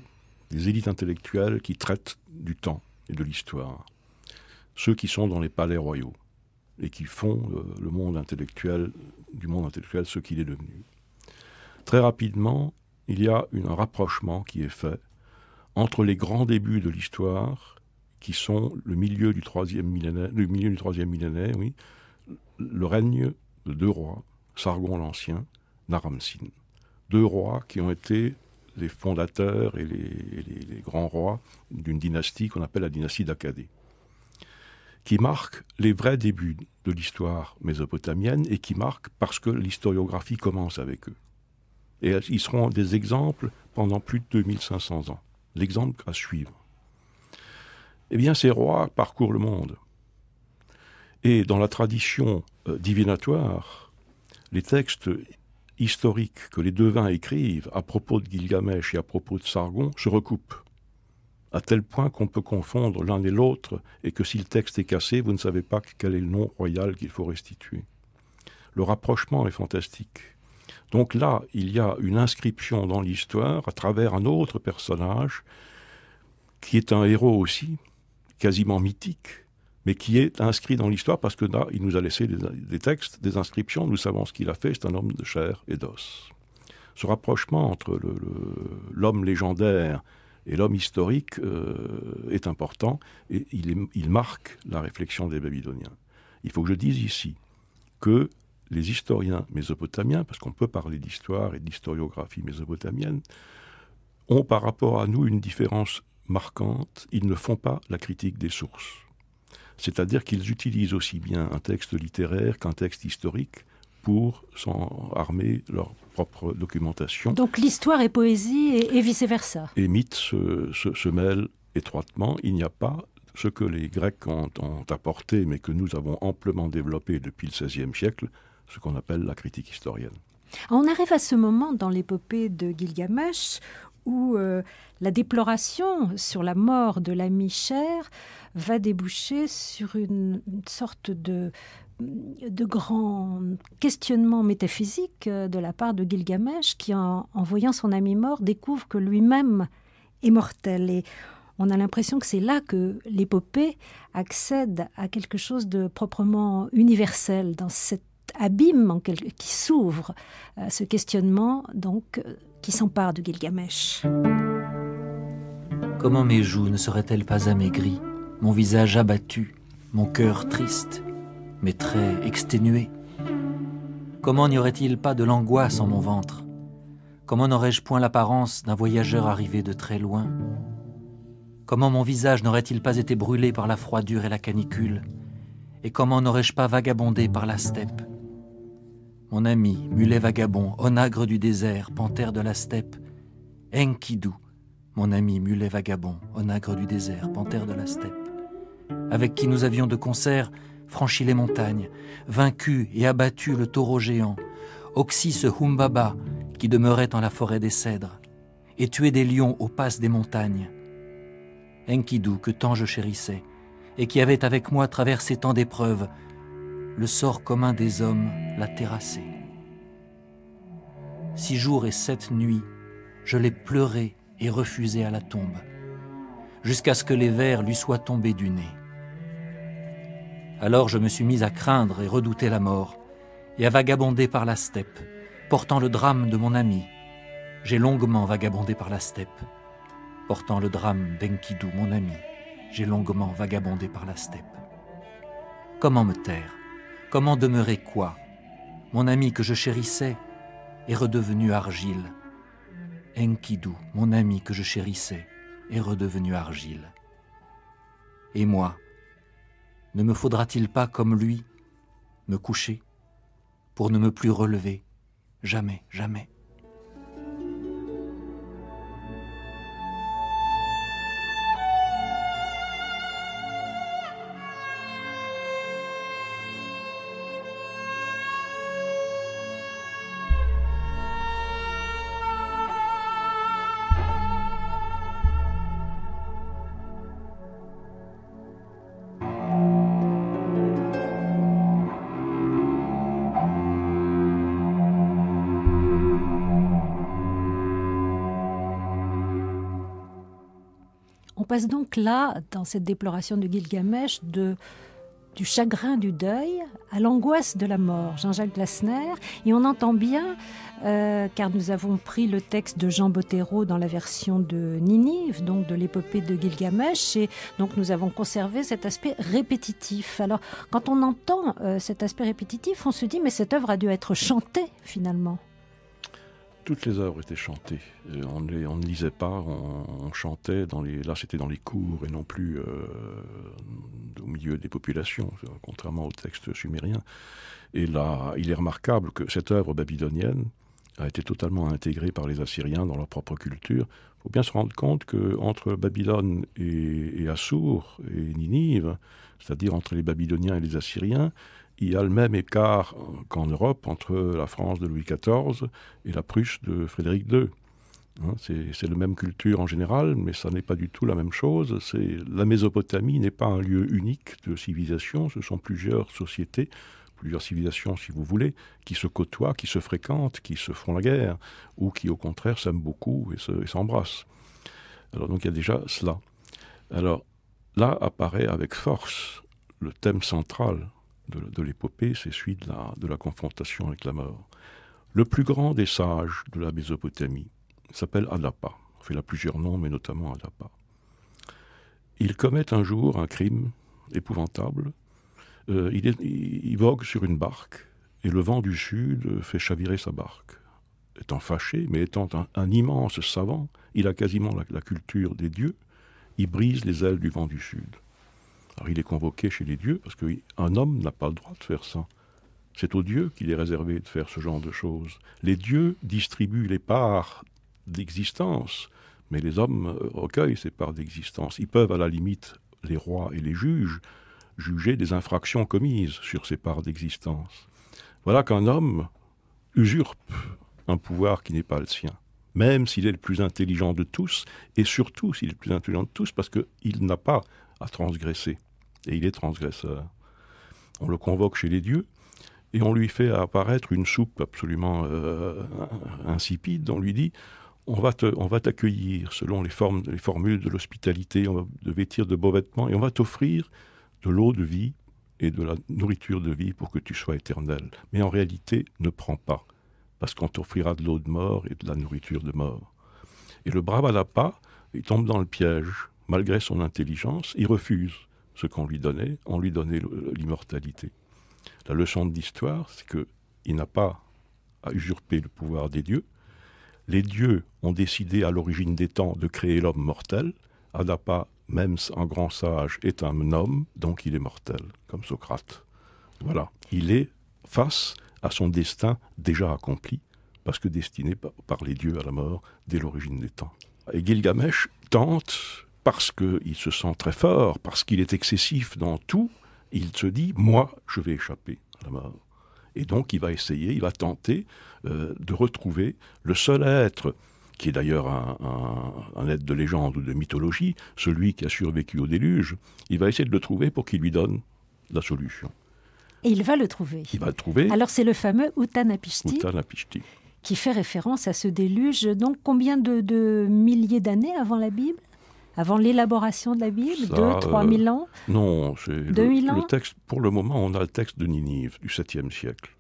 des élites intellectuelles qui traitent du temps et de l'histoire. Ceux qui sont dans les palais royaux et qui font euh, le, monde intellectuel, du monde intellectuel, ce qu'il est devenu. Très rapidement, il y a un rapprochement qui est fait entre les grands débuts de l'histoire, qui sont le milieu du troisième millénaire, le milieu du millénaire, oui, le règne de deux rois, Sargon l'Ancien, Naramsin. Deux rois qui ont été les fondateurs et les, grands rois d'une dynastie qu'on appelle la dynastie d'akkadé qui marque les vrais débuts de l'histoire mésopotamienne et qui marque parce que l'historiographie commence avec eux. Et ils seront des exemples pendant plus de 2500 ans, l'exemple à suivre. Eh bien, ces rois parcourent le monde. Et dans la tradition euh, divinatoire, les textes Historique que les devins écrivent à propos de Gilgamesh et à propos de Sargon se recoupent, à tel point qu'on peut confondre l'un et l'autre, et que si le texte est cassé, vous ne savez pas quel est le nom royal qu'il faut restituer. Le rapprochement est fantastique. Donc là, il y a une inscription dans l'histoire à travers un autre personnage qui est un héros aussi, quasiment mythique, mais qui est inscrit dans l'histoire parce que là, il nous a laissé des, textes, des inscriptions, nous savons ce qu'il a fait, c'est un homme de chair et d'os. Ce rapprochement entre l'homme légendaire et l'homme historique euh, est important et il, il marque la réflexion des Babyloniens. Il faut que je dise ici que les historiens mésopotamiens, parce qu'on peut parler d'histoire et d'historiographie mésopotamienne, ont par rapport à nous une différence marquante. Ils ne font pas la critique des sources. C'est-à-dire qu'ils utilisent aussi bien un texte littéraire qu'un texte historique pour s'en armer leur propre documentation. Donc l'histoire et poésie et, vice-versa. Et mythes se, mêlent étroitement. Il n'y a pas ce que les Grecs ont, ont, apporté, mais que nous avons amplement développé depuis le XVIe siècle, ce qu'on appelle la critique historienne. On arrive à ce moment dans l'épopée de Gilgamesh où euh, la déploration sur la mort de l'ami cher va déboucher sur une, sorte de, de grands questionnements métaphysiques euh, de la part de Gilgamesh qui, en, voyant son ami mort, découvre que lui-même est mortel. Et on a l'impression que c'est là que l'épopée accède à quelque chose de proprement universel, dans cet abîme en qui s'ouvre, à ce questionnement donc euh, s'empare de Gilgamesh. Comment mes joues ne seraient-elles pas amaigries, mon visage abattu, mon cœur triste, mes traits exténués Comment n'y aurait-il pas de l'angoisse en mon ventre Comment n'aurais-je point l'apparence d'un voyageur arrivé de très loin Comment mon visage n'aurait-il pas été brûlé par la froidure et la canicule Et comment n'aurais-je pas vagabondé par la steppe mon ami, mulet vagabond, onagre du désert, panthère de la steppe, Enkidu, mon ami, mulet vagabond, onagre du désert, panthère de la steppe, avec qui nous avions de concert franchi les montagnes, vaincu et abattu le taureau géant, Oxys Humbaba, qui demeurait en la forêt des cèdres, et tué des lions aux passes des montagnes. Enkidu, que tant je chérissais, et qui avait avec moi traversé tant d'épreuves, le sort commun des hommes l'a terrassé. Six jours et sept nuits, je l'ai pleuré et refusé à la tombe, jusqu'à ce que les vers lui soient tombés du nez. Alors je me suis mis à craindre et redouter la mort, et à vagabonder par la steppe, portant le drame de mon ami. J'ai longuement vagabondé par la steppe, portant le drame d'Enkidou, mon ami. J'ai longuement vagabondé par la steppe. Comment me taire Comment demeurer quoi Mon ami que je chérissais est redevenu argile. Enkidu, mon ami que je chérissais, est redevenu argile. Et moi, ne me faudra-t-il pas, comme lui, me coucher pour ne me plus relever Jamais, jamais. passe donc là, dans cette déploration de Gilgamesh, du chagrin du deuil à l'angoisse de la mort, Jean-Jacques Glasner. Et on entend bien, euh, car nous avons pris le texte de Jean Bottero dans la version de Ninive, donc de l'épopée de Gilgamesh, et donc nous avons conservé cet aspect répétitif. Alors, quand on entend euh, cet aspect répétitif, on se dit, mais cette œuvre a dû être chantée finalement toutes les œuvres étaient chantées. Euh, on, les, on ne lisait pas, on, chantait. Dans les, là, c'était dans les cours et non plus euh, au milieu des populations, contrairement au texte sumérien. Et là, il est remarquable que cette œuvre babylonienne a été totalement intégrée par les Assyriens dans leur propre culture. Il faut bien se rendre compte qu'entre Babylone et, et Assour et Ninive, c'est-à-dire entre les Babyloniens et les Assyriens, il y a le même écart euh, qu'en Europe entre la France de Louis XIV et la Prusse de Frédéric II. Hein, c'est la même culture en général, mais ça n'est pas du tout la même chose. La Mésopotamie n'est pas un lieu unique de civilisation, ce sont plusieurs sociétés, plusieurs civilisations si vous voulez, qui se côtoient, qui se fréquentent, qui se font la guerre, ou qui au contraire s'aiment beaucoup et s'embrassent. Alors donc il y a déjà cela. Alors là apparaît avec force le thème central de, l'épopée, c'est celui de la, confrontation avec la mort. Le plus grand des sages de la Mésopotamie s'appelle Adapa. Il a plusieurs noms, mais notamment Adapa. Il commet un jour un crime épouvantable. Euh, il, vogue sur une barque et le vent du sud fait chavirer sa barque. Étant fâché, mais étant un, immense savant, il a quasiment la culture des dieux. Il brise les ailes du vent du sud. Alors il est convoqué chez les dieux, parce qu'un homme n'a pas le droit de faire ça. C'est aux dieux qu'il est réservé de faire ce genre de choses. Les dieux distribuent les parts d'existence, mais les hommes euh, recueillent ces parts d'existence. Ils peuvent, à la limite, les rois et les juges, juger des infractions commises sur ces parts d'existence. Voilà qu'un homme usurpe un pouvoir qui n'est pas le sien, même s'il est le plus intelligent de tous, et surtout s'il est le plus intelligent de tous, parce qu'il n'a pas à transgresser et il est transgresseur. On le convoque chez les dieux, et on lui fait apparaître une soupe absolument euh, insipide. On lui dit on va, t'accueillir selon les, formes, les formules de l'hospitalité, on va te vêtir de beaux vêtements et on va t'offrir de l'eau de vie et de la nourriture de vie pour que tu sois éternel. Mais en réalité, ne prends pas, parce qu'on t'offrira de l'eau de mort et de la nourriture de mort. Et le brave Alapa, il tombe dans le piège. Malgré son intelligence, il refuse ce qu'on lui donnait, on lui donnait l'immortalité. La leçon de l'histoire, c'est qu'il n'a pas à usurper le pouvoir des dieux. Les dieux ont décidé à l'origine des temps de créer l'homme mortel. Adapa, même un grand sage, est un homme, donc il est mortel, comme Socrate. Voilà, il est face à son destin déjà accompli, parce que destiné par les dieux à la mort dès l'origine des temps. Et Gilgamesh tente parce qu'il se sent très fort, parce qu'il est excessif dans tout, il se dit, moi, je vais échapper à la mort. Et donc, il va essayer, il va tenter euh, de retrouver le seul être qui est d'ailleurs un, être de légende ou de mythologie, celui qui a survécu au déluge, il va essayer de le trouver pour qu'il lui donne la solution. Et il va le trouver. Il va le trouver. Alors c'est le fameux Utanapishti. Qui fait référence à ce déluge, donc combien de milliers d'années avant la Bible avant l'élaboration de la Bible, Deux, trois euh, mille ans Non, le, le, texte, pour le moment, on a le texte de Ninive du 7e siècle.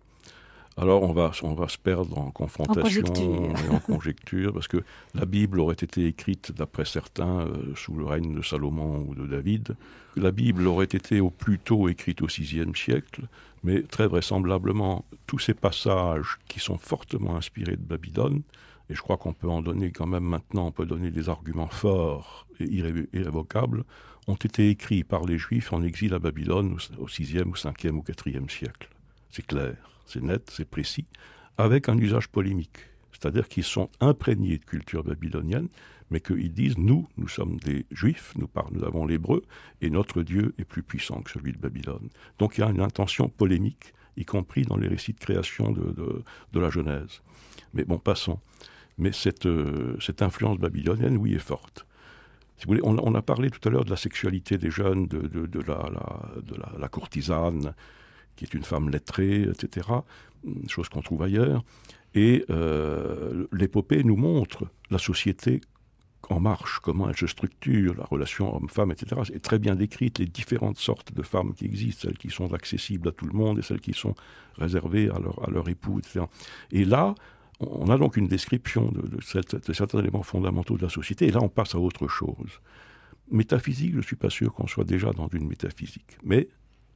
Alors on va, on va se perdre en confrontation en et en conjecture, parce que la Bible aurait été écrite, d'après certains, euh, sous le règne de Salomon ou de David. La Bible aurait été au plus tôt écrite au 6e siècle, mais très vraisemblablement, tous ces passages qui sont fortement inspirés de Babylone, et je crois qu'on peut en donner quand même maintenant, on peut donner des arguments forts irrévocables ont été écrits par les Juifs en exil à Babylone au 6e ou 5e ou 4e siècle. C'est clair, c'est net, c'est précis, avec un usage polémique. C'est-à-dire qu'ils sont imprégnés de culture babylonienne, mais qu'ils disent, nous, nous sommes des juifs, nous, parlons, avons l'hébreu, et notre Dieu est plus puissant que celui de Babylone. Donc il y a une intention polémique, y compris dans les récits de création de, la Genèse. Mais bon, passons. Mais cette, euh, cette influence babylonienne, oui, est forte on, a parlé tout à l'heure de la sexualité des jeunes, de, la, courtisane, qui est une femme lettrée, etc., chose qu'on trouve ailleurs. Et euh, l'épopée nous montre la société en marche, comment elle se structure, la relation homme-femme, etc. C'est très bien décrite, les différentes sortes de femmes qui existent, celles qui sont accessibles à tout le monde et celles qui sont réservées à leur, à leur époux, etc. Et là, on a donc une description de, certains éléments fondamentaux de la société, et là on passe à autre chose. Métaphysique, je ne suis pas sûr qu'on soit déjà dans une métaphysique, mais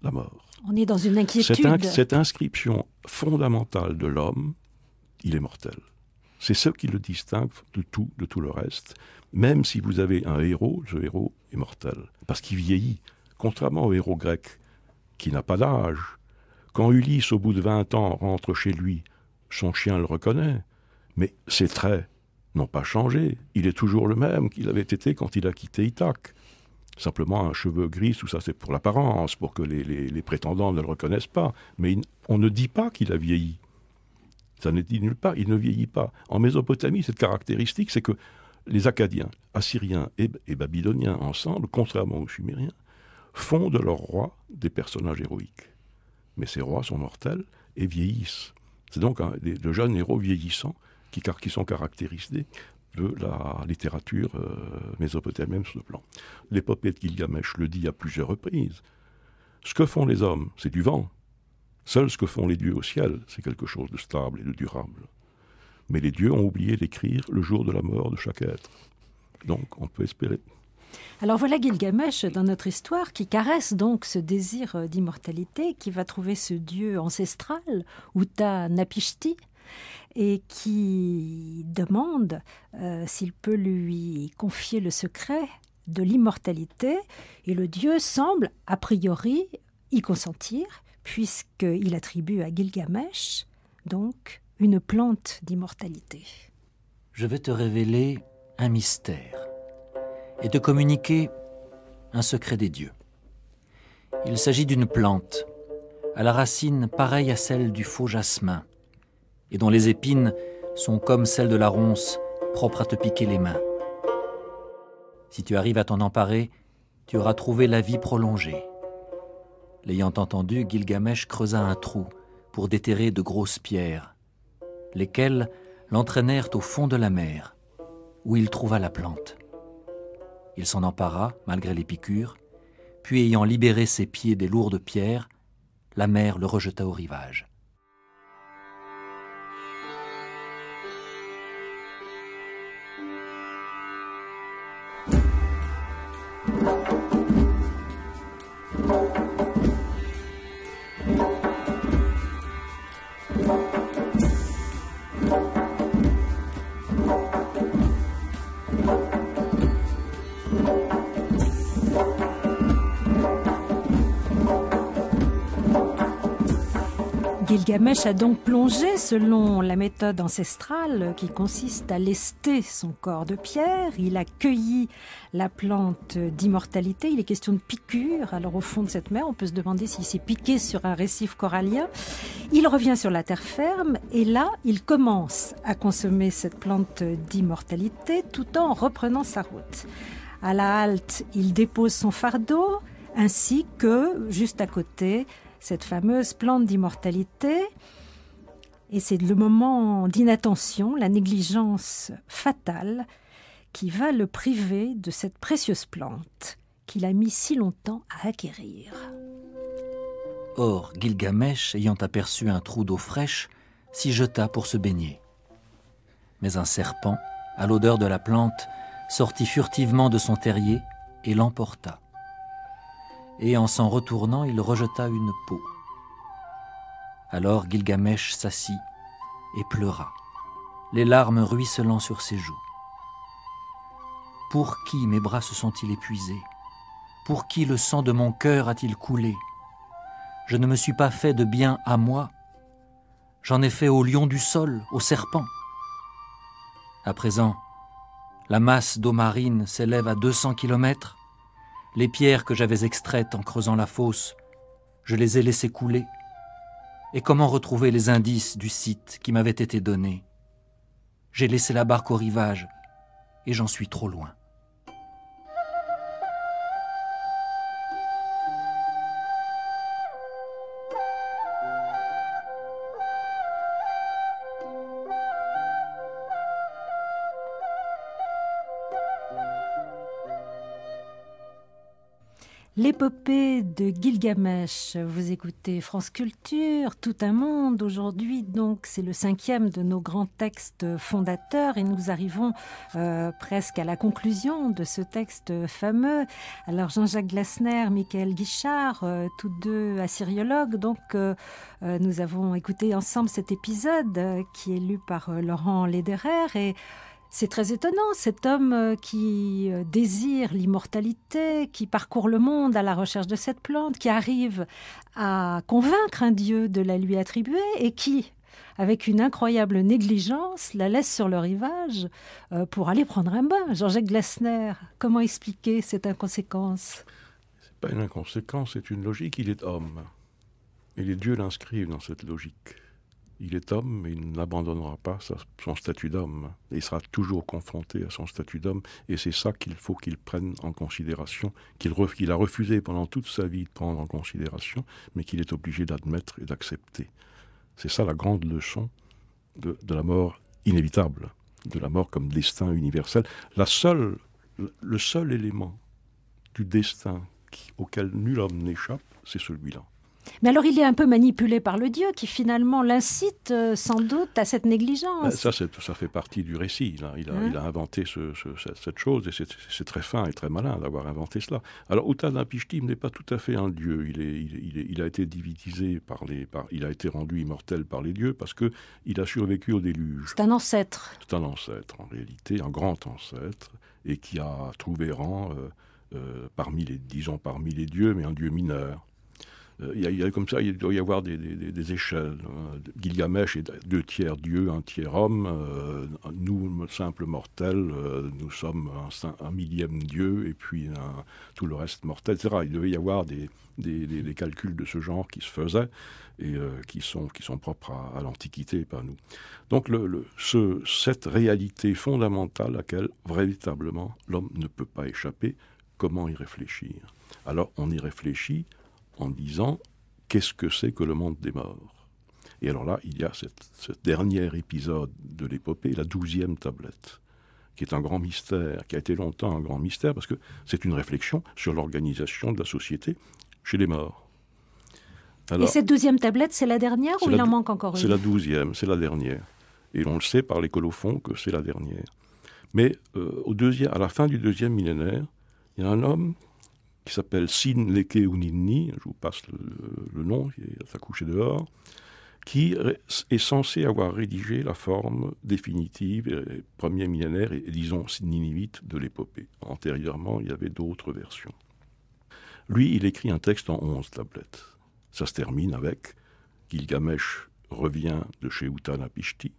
la mort. On est dans une inquiétude. Cette, inscription fondamentale de l'homme, il est mortel. C'est ce qui le distingue de tout, de tout le reste. Même si vous avez un héros, ce héros est mortel, parce qu'il vieillit. Contrairement au héros grec, qui n'a pas d'âge, quand Ulysse, au bout de 20 ans, rentre chez lui son chien le reconnaît, mais ses traits n'ont pas changé. Il est toujours le même qu'il avait été quand il a quitté Ithaque. Simplement un cheveu gris, tout ça c'est pour l'apparence, pour que les, prétendants ne le reconnaissent pas. Mais on ne dit pas qu'il a vieilli. Ça n'est dit nulle part, il ne vieillit pas. En Mésopotamie, cette caractéristique, c'est que les Acadiens, Assyriens et, Babyloniens ensemble, contrairement aux Sumériens, font de leurs rois des personnages héroïques. Mais ces rois sont mortels et vieillissent. C'est donc des, de jeunes héros vieillissants qui, sont caractérisés de la littérature euh, mésopotamienne sur ce plan. L'épopée de Gilgamesh le dit à plusieurs reprises. Ce que font les hommes, c'est du vent. Seul ce que font les dieux au ciel, c'est quelque chose de stable et de durable. Mais les dieux ont oublié d'écrire le jour de la mort de chaque être. Donc on peut espérer. Alors voilà Gilgamesh dans notre histoire qui caresse donc ce désir euh, d'immortalité, qui va trouver ce dieu ancestral, Uta Napishti, et qui demande euh, s'il peut lui confier le secret de l'immortalité. Et le dieu semble, a priori, y consentir, puisqu'il attribue à Gilgamesh, donc, une plante d'immortalité. Je vais te révéler un mystère et de communiquer un secret des dieux. Il s'agit d'une plante, à la racine pareille à celle du faux jasmin, et dont les épines sont comme celles de la ronce, propres à te piquer les mains. Si tu arrives à t'en emparer, tu auras trouvé la vie prolongée. L'ayant entendu, Gilgamesh creusa un trou pour déterrer de grosses pierres, lesquelles l'entraînèrent au fond de la mer, où il trouva la plante. Il s'en empara, malgré les piqûres, puis ayant libéré ses pieds des lourdes pierres, la mer le rejeta au rivage. Gilgamesh a donc plongé selon la méthode ancestrale qui consiste à lester son corps de pierre. Il a cueilli la plante d'immortalité. Il est question de piqûre. Alors au fond de cette mer, on peut se demander s'il s'est piqué sur un récif corallien. Il revient sur la terre ferme et là, il commence à consommer cette plante d'immortalité tout en reprenant sa route. À la halte, il dépose son fardeau ainsi que, juste à côté, cette fameuse plante d'immortalité. Et c'est le moment d'inattention, la négligence fatale, qui va le priver de cette précieuse plante qu'il a mis si longtemps à acquérir. Or, Gilgamesh, ayant aperçu un trou d'eau fraîche, s'y jeta pour se baigner. Mais un serpent, à l'odeur de la plante, sortit furtivement de son terrier et l'emporta et en s'en retournant, il rejeta une peau. Alors Gilgamesh s'assit et pleura, les larmes ruisselant sur ses joues. Pour qui mes bras se sont-ils épuisés Pour qui le sang de mon cœur a-t-il coulé Je ne me suis pas fait de bien à moi. J'en ai fait au lion du sol, au serpent. À présent, la masse d'eau marine s'élève à 200 kilomètres les pierres que j'avais extraites en creusant la fosse, je les ai laissées couler. Et comment retrouver les indices du site qui m'avait été donné J'ai laissé la barque au rivage, et j'en suis trop loin. épopée de Gilgamesh. Vous écoutez France Culture, tout un monde aujourd'hui. Donc, c'est le cinquième de nos grands textes fondateurs et nous arrivons euh, presque à la conclusion de ce texte fameux. Alors, Jean-Jacques Glasner, Michael Guichard, euh, tous deux assyriologues. Donc, euh, nous avons écouté ensemble cet épisode qui est lu par Laurent Lederer et c'est très étonnant, cet homme euh, qui euh, désire l'immortalité, qui parcourt le monde à la recherche de cette plante, qui arrive à convaincre un dieu de la lui attribuer et qui, avec une incroyable négligence, la laisse sur le rivage euh, pour aller prendre un bain. Jean-Jacques Glasner, comment expliquer cette inconséquence n'est pas une inconséquence, c'est une logique. Il est homme. Et les dieux l'inscrivent dans cette logique. Il est homme, mais il n'abandonnera pas son statut d'homme. Il sera toujours confronté à son statut d'homme, et c'est ça qu'il faut qu'il prenne en considération, qu'il a refusé pendant toute sa vie de prendre en considération, mais qu'il est obligé d'admettre et d'accepter. C'est ça la grande leçon de, la mort inévitable, de la mort comme destin universel. La seule, le seul élément du destin auquel nul homme n'échappe, c'est celui-là. Mais alors il est un peu manipulé par le Dieu qui finalement l'incite euh, sans doute à cette négligence. Ben, ça, ça fait partie du récit. Il, a, hein. inventé cette chose et c'est très fin et très malin d'avoir inventé cela. Alors Utanapishtim n'est pas tout à fait un dieu. Il, a été divinisé par les, par, il a été rendu immortel par les dieux parce que il a survécu au déluge. C'est un ancêtre. C'est un ancêtre en réalité, un grand ancêtre et qui a trouvé rang. Euh, euh, parmi les disons parmi les dieux, mais un dieu mineur. Euh, il y, a comme ça, il doit y avoir des, échelles. Hein. Gilgamesh est deux tiers Dieu, un tiers homme. Euh, nous, simples mortels, euh, nous sommes un, millième Dieu et puis tout le reste mortel, etc. Il devait y avoir des, calculs de ce genre qui se faisaient et qui, sont, qui sont propres à, l'Antiquité et pas à nous. Donc ce, cette réalité fondamentale à laquelle véritablement l'homme ne peut pas échapper, comment y réfléchir Alors on y réfléchit en disant Qu'est-ce que c'est que le monde des morts Et alors là, il y a ce dernier épisode de l'épopée, la douzième tablette, qui est un grand mystère, qui a été longtemps un grand mystère, parce que c'est une réflexion sur l'organisation de la société chez les morts. et cette douzième tablette, c'est la dernière ou il en manque encore une C'est la douzième, c'est la dernière. Et on le sait par les colophons que c'est la dernière. Mais euh, au deuxième, à la fin du deuxième millénaire, il y a un homme qui s'appelle Sin Leke je vous passe le, nom, il est accouché dehors, qui est censé avoir rédigé la forme définitive, premier millénaire, et disons ninivite de l'épopée. Antérieurement, il y avait d'autres versions. Lui, il écrit un texte en onze tablettes. Ça se termine avec Gilgamesh revient de chez Utanapishti.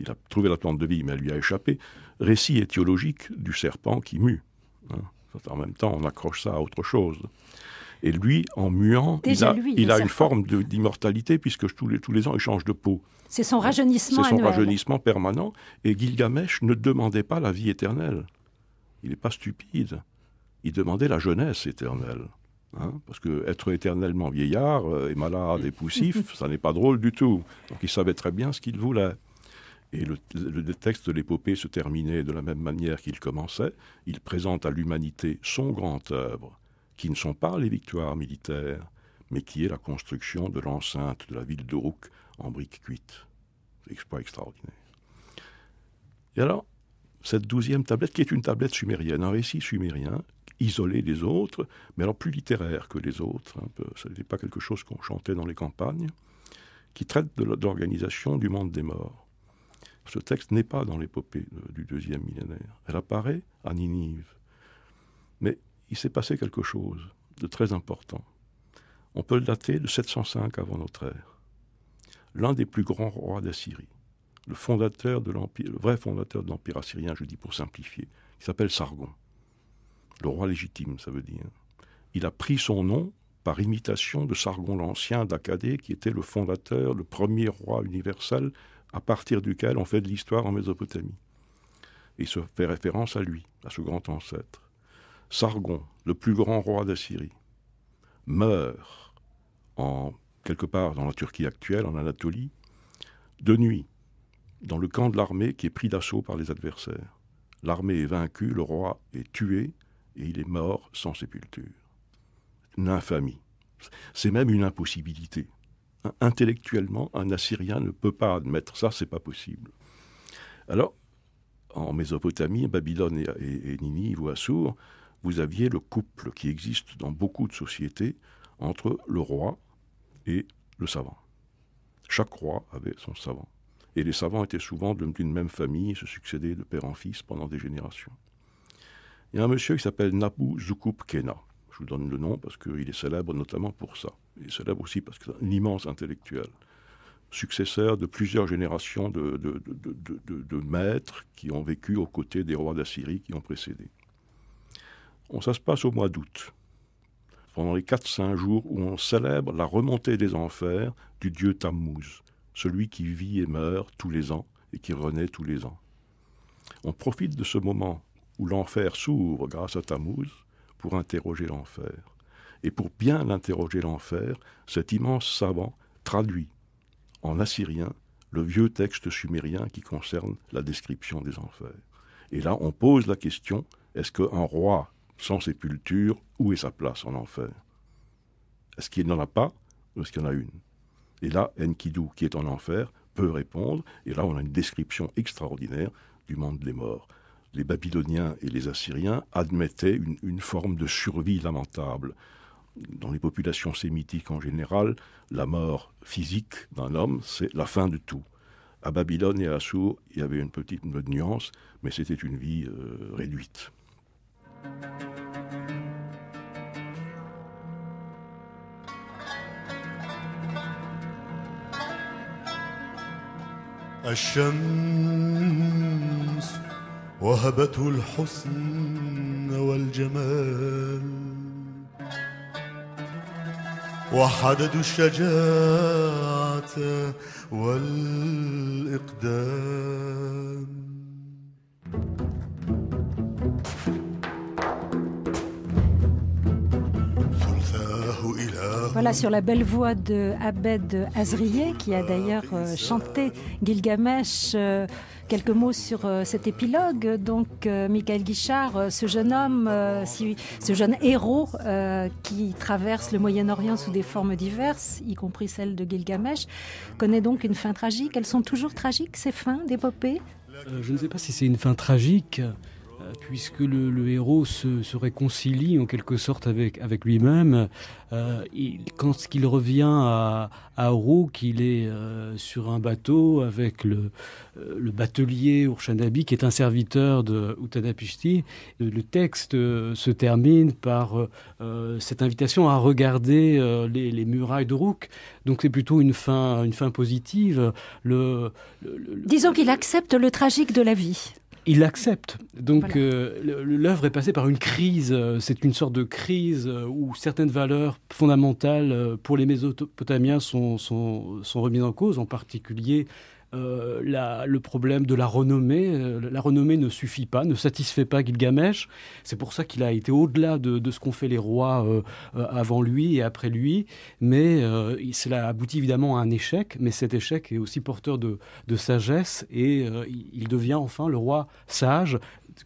Il a trouvé la plante de vie, mais elle lui a échappé. Récit étiologique du serpent qui mue. Hein. En même temps, on accroche ça à autre chose. Et lui, en muant, il a, une forme d'immortalité, puisque tous les, ans, il change de peau. C'est son rajeunissement C'est son rajeunissement permanent. Et Gilgamesh ne demandait pas la vie éternelle. Il n'est pas stupide. Il demandait la jeunesse éternelle. Hein, parce que être éternellement vieillard euh, et malade et poussif, [LAUGHS] ça n'est pas drôle du tout. Donc il savait très bien ce qu'il voulait. Et le, texte de l'épopée se terminait de la même manière qu'il commençait. Il présente à l'humanité son grand œuvre, qui ne sont pas les victoires militaires, mais qui est la construction de l'enceinte de la ville d'Uruk en briques cuites. Exploit extraordinaire. Et alors, cette douzième tablette, qui est une tablette sumérienne, un récit sumérien, isolé des autres, mais alors plus littéraire que les autres, ce n'était pas quelque chose qu'on chantait dans les campagnes, qui traite de l'organisation du monde des morts. Ce texte n'est pas dans l'épopée euh, du deuxième millénaire. Elle apparaît à Ninive. Mais il s'est passé quelque chose de très important. On peut le dater de 705 avant notre ère. L'un des plus grands rois d'Assyrie, le fondateur de l'empire, le vrai fondateur de l'empire assyrien, je dis pour simplifier, il s'appelle Sargon, le roi légitime, ça veut dire. Il a pris son nom par imitation de Sargon l'Ancien d'Akkadé, qui était le fondateur, le premier roi universel à partir duquel on fait de l'histoire en Mésopotamie. Il se fait référence à lui, à ce grand ancêtre. Sargon, le plus grand roi d'Assyrie, meurt en quelque part dans la Turquie actuelle, en Anatolie, de nuit, dans le camp de l'armée qui est pris d'assaut par les adversaires. L'armée est vaincue, le roi est tué, et il est mort sans sépulture. Une infamie. C'est même une impossibilité intellectuellement, un Assyrien ne peut pas admettre ça, c'est pas possible. Alors, en Mésopotamie, Babylone et, Nini, ou vous aviez le couple qui existe dans beaucoup de sociétés entre le roi et le savant. Chaque roi avait son savant. Et les savants étaient souvent d'une même famille et se succédaient de père en fils pendant des générations. Il y a un monsieur qui s'appelle Nabu Zukup Kena. Je vous donne le nom parce qu'il est célèbre notamment pour ça. Il célèbre aussi parce que c'est un immense intellectuel, successeur de plusieurs générations de, maîtres qui ont vécu aux côtés des rois d'Assyrie qui ont précédé. On, ça se passe au mois d'août, pendant les 4-5 jours où on célèbre la remontée des enfers du dieu Tammuz, celui qui vit et meurt tous les ans et qui renaît tous les ans. On profite de ce moment où l'enfer s'ouvre grâce à Tammuz pour interroger l'enfer. Et pour bien l'interroger l'enfer, cet immense savant traduit en assyrien le vieux texte sumérien qui concerne la description des enfers. Et là, on pose la question, est-ce qu'un roi sans sépulture, où est sa place en enfer Est-ce qu'il n'en a pas ou est-ce qu'il y en a une Et là, Enkidu, qui est en enfer, peut répondre, et là, on a une description extraordinaire du monde des morts. Les Babyloniens et les Assyriens admettaient une, une forme de survie lamentable dans les populations sémitiques en général, la mort physique d'un homme, c'est la fin de tout. À Babylone et à Assur, il y avait une petite nuance, mais c'était une vie euh, réduite. وحدد الشجاعة والإقدام Voilà, sur la belle voix de Abed Azrier, qui a d'ailleurs euh, chanté Gilgamesh. Euh, quelques mots sur euh, cet épilogue. Donc, Michael Guichard, ce jeune homme, ce jeune héros qui traverse le Moyen-Orient sous des formes diverses, y compris celle de Gilgamesh, connaît donc une fin tragique. Elles sont toujours tragiques, ces fins d'épopée Je ne sais pas si c'est une fin tragique puisque le, héros se, réconcilie en quelque sorte avec, lui-même. Euh, quand il revient à, à il est euh, sur un bateau avec euh, le, batelier Urshanabi, qui est un serviteur de Utanapishti, le texte se termine par cette invitation à regarder les, les, murailles d'Uruk. Donc c'est plutôt une fin, positive. Disons qu'il accepte le tragique de la vie il l'accepte. Donc euh, l'œuvre est passée par une crise, euh, c'est une sorte de crise euh, où certaines valeurs fondamentales pour les Mésopotamiens sont remises en cause, en particulier euh, le problème de la renommée. Euh, la renommée ne suffit pas, ne satisfait pas Gilgamesh. C'est pour ça qu'il a été au-delà de, ce qu'ont fait les rois euh, avant lui et après lui. Mais cela aboutit évidemment à un échec, mais cet échec est aussi porteur de sagesse et il devient enfin le roi sage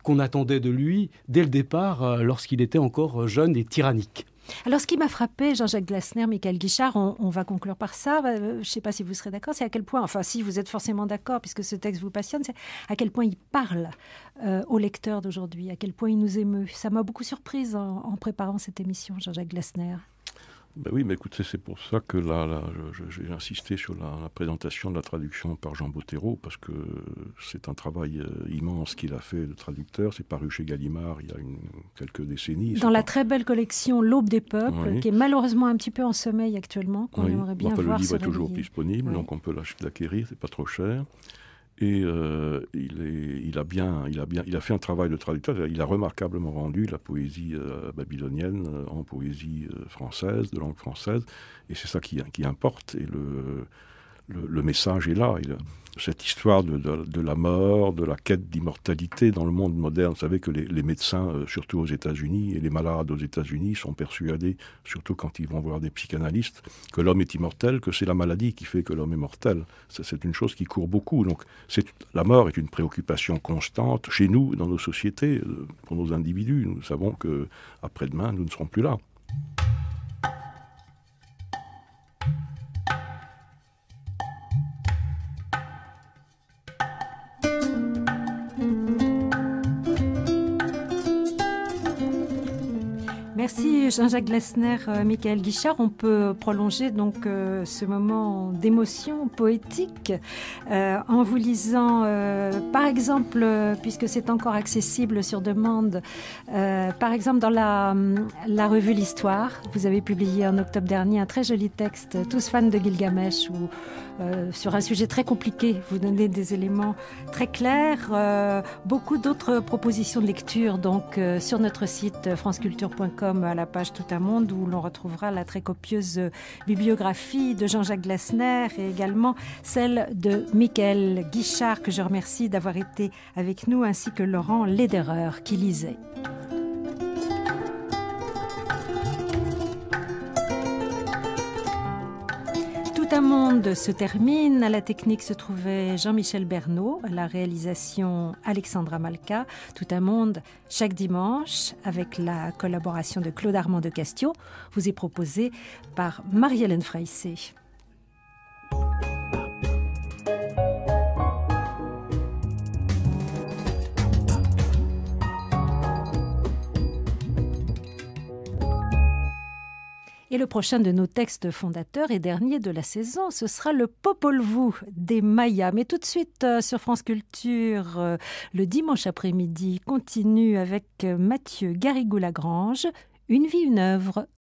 qu'on attendait de lui dès le départ lorsqu'il était encore jeune et tyrannique. Alors, ce qui m'a frappé, Jean-Jacques Glasner, Michael Guichard, on, va conclure par ça. Euh, je ne sais pas si vous serez d'accord, c'est à quel point, enfin, si vous êtes forcément d'accord, puisque ce texte vous passionne, c'est à quel point il parle au euh, aux lecteurs d'aujourd'hui, à quel point il nous émeut. Ça m'a beaucoup surprise en, en préparant cette émission, Jean-Jacques Glasner. Ben oui, mais écoutez, c'est pour ça que là, là j'ai insisté sur la, présentation de la traduction par Jean Bottero, parce que c'est un travail euh, immense qu'il a fait le traducteur. C'est paru chez Gallimard il y a quelques décennies. Dans la très belle collection L'Aube des Peuples, qui est malheureusement un petit peu en sommeil actuellement, qu'on aimerait bien voir. Le livre est toujours disponible, donc on peut l'acquérir, c'est pas trop cher. Et euh, il, a bien, il, a bien, il a fait un travail de traducteur. Il a remarquablement rendu la poésie euh, babylonienne euh, en poésie française, de langue française. Et c'est ça qui, qui importe. Et le, le, message est là. cette histoire de, la mort, de la quête d'immortalité dans le monde moderne. Vous savez que les, médecins, euh, surtout aux États-Unis, et les malades aux États-Unis sont persuadés, surtout quand ils vont voir des psychanalystes, que l'homme est immortel, que c'est la maladie qui fait que l'homme est mortel. C'est une chose qui court beaucoup. Donc la mort est une préoccupation constante chez nous, dans nos sociétés, euh, pour nos individus. Nous savons que après-demain, nous ne serons plus là. Jean-Jacques Glasner, euh, Michael Guichard, on peut prolonger donc euh, ce moment d'émotion poétique euh, en vous lisant, par exemple, puisque c'est encore accessible sur demande, par exemple dans la, la revue L'Histoire, vous avez publié en octobre dernier un très joli texte, tous fans de Gilgamesh, où euh, sur un sujet très compliqué. Vous donnez des éléments très clairs, euh, beaucoup d'autres propositions de lecture donc euh, sur notre site franceculture.com à la page Tout un monde où l'on retrouvera la très copieuse bibliographie de Jean-Jacques Glasner et également celle de Michael Guichard que je remercie d'avoir été avec nous ainsi que Laurent Lederer qui lisait. Tout un monde se termine. À la technique se trouvait Jean-Michel Bernot, la réalisation Alexandra Malka. Tout un monde chaque dimanche avec la collaboration de Claude Armand de Castio, vous est proposé par Marie-Hélène Freissé. Et le prochain de nos textes fondateurs et dernier de la saison, ce sera le Popol Vuh des Mayas. Mais tout de suite euh, sur France Culture, euh, le dimanche après-midi, continue avec euh, Mathieu Garrigou-Lagrange, Une vie, une œuvre.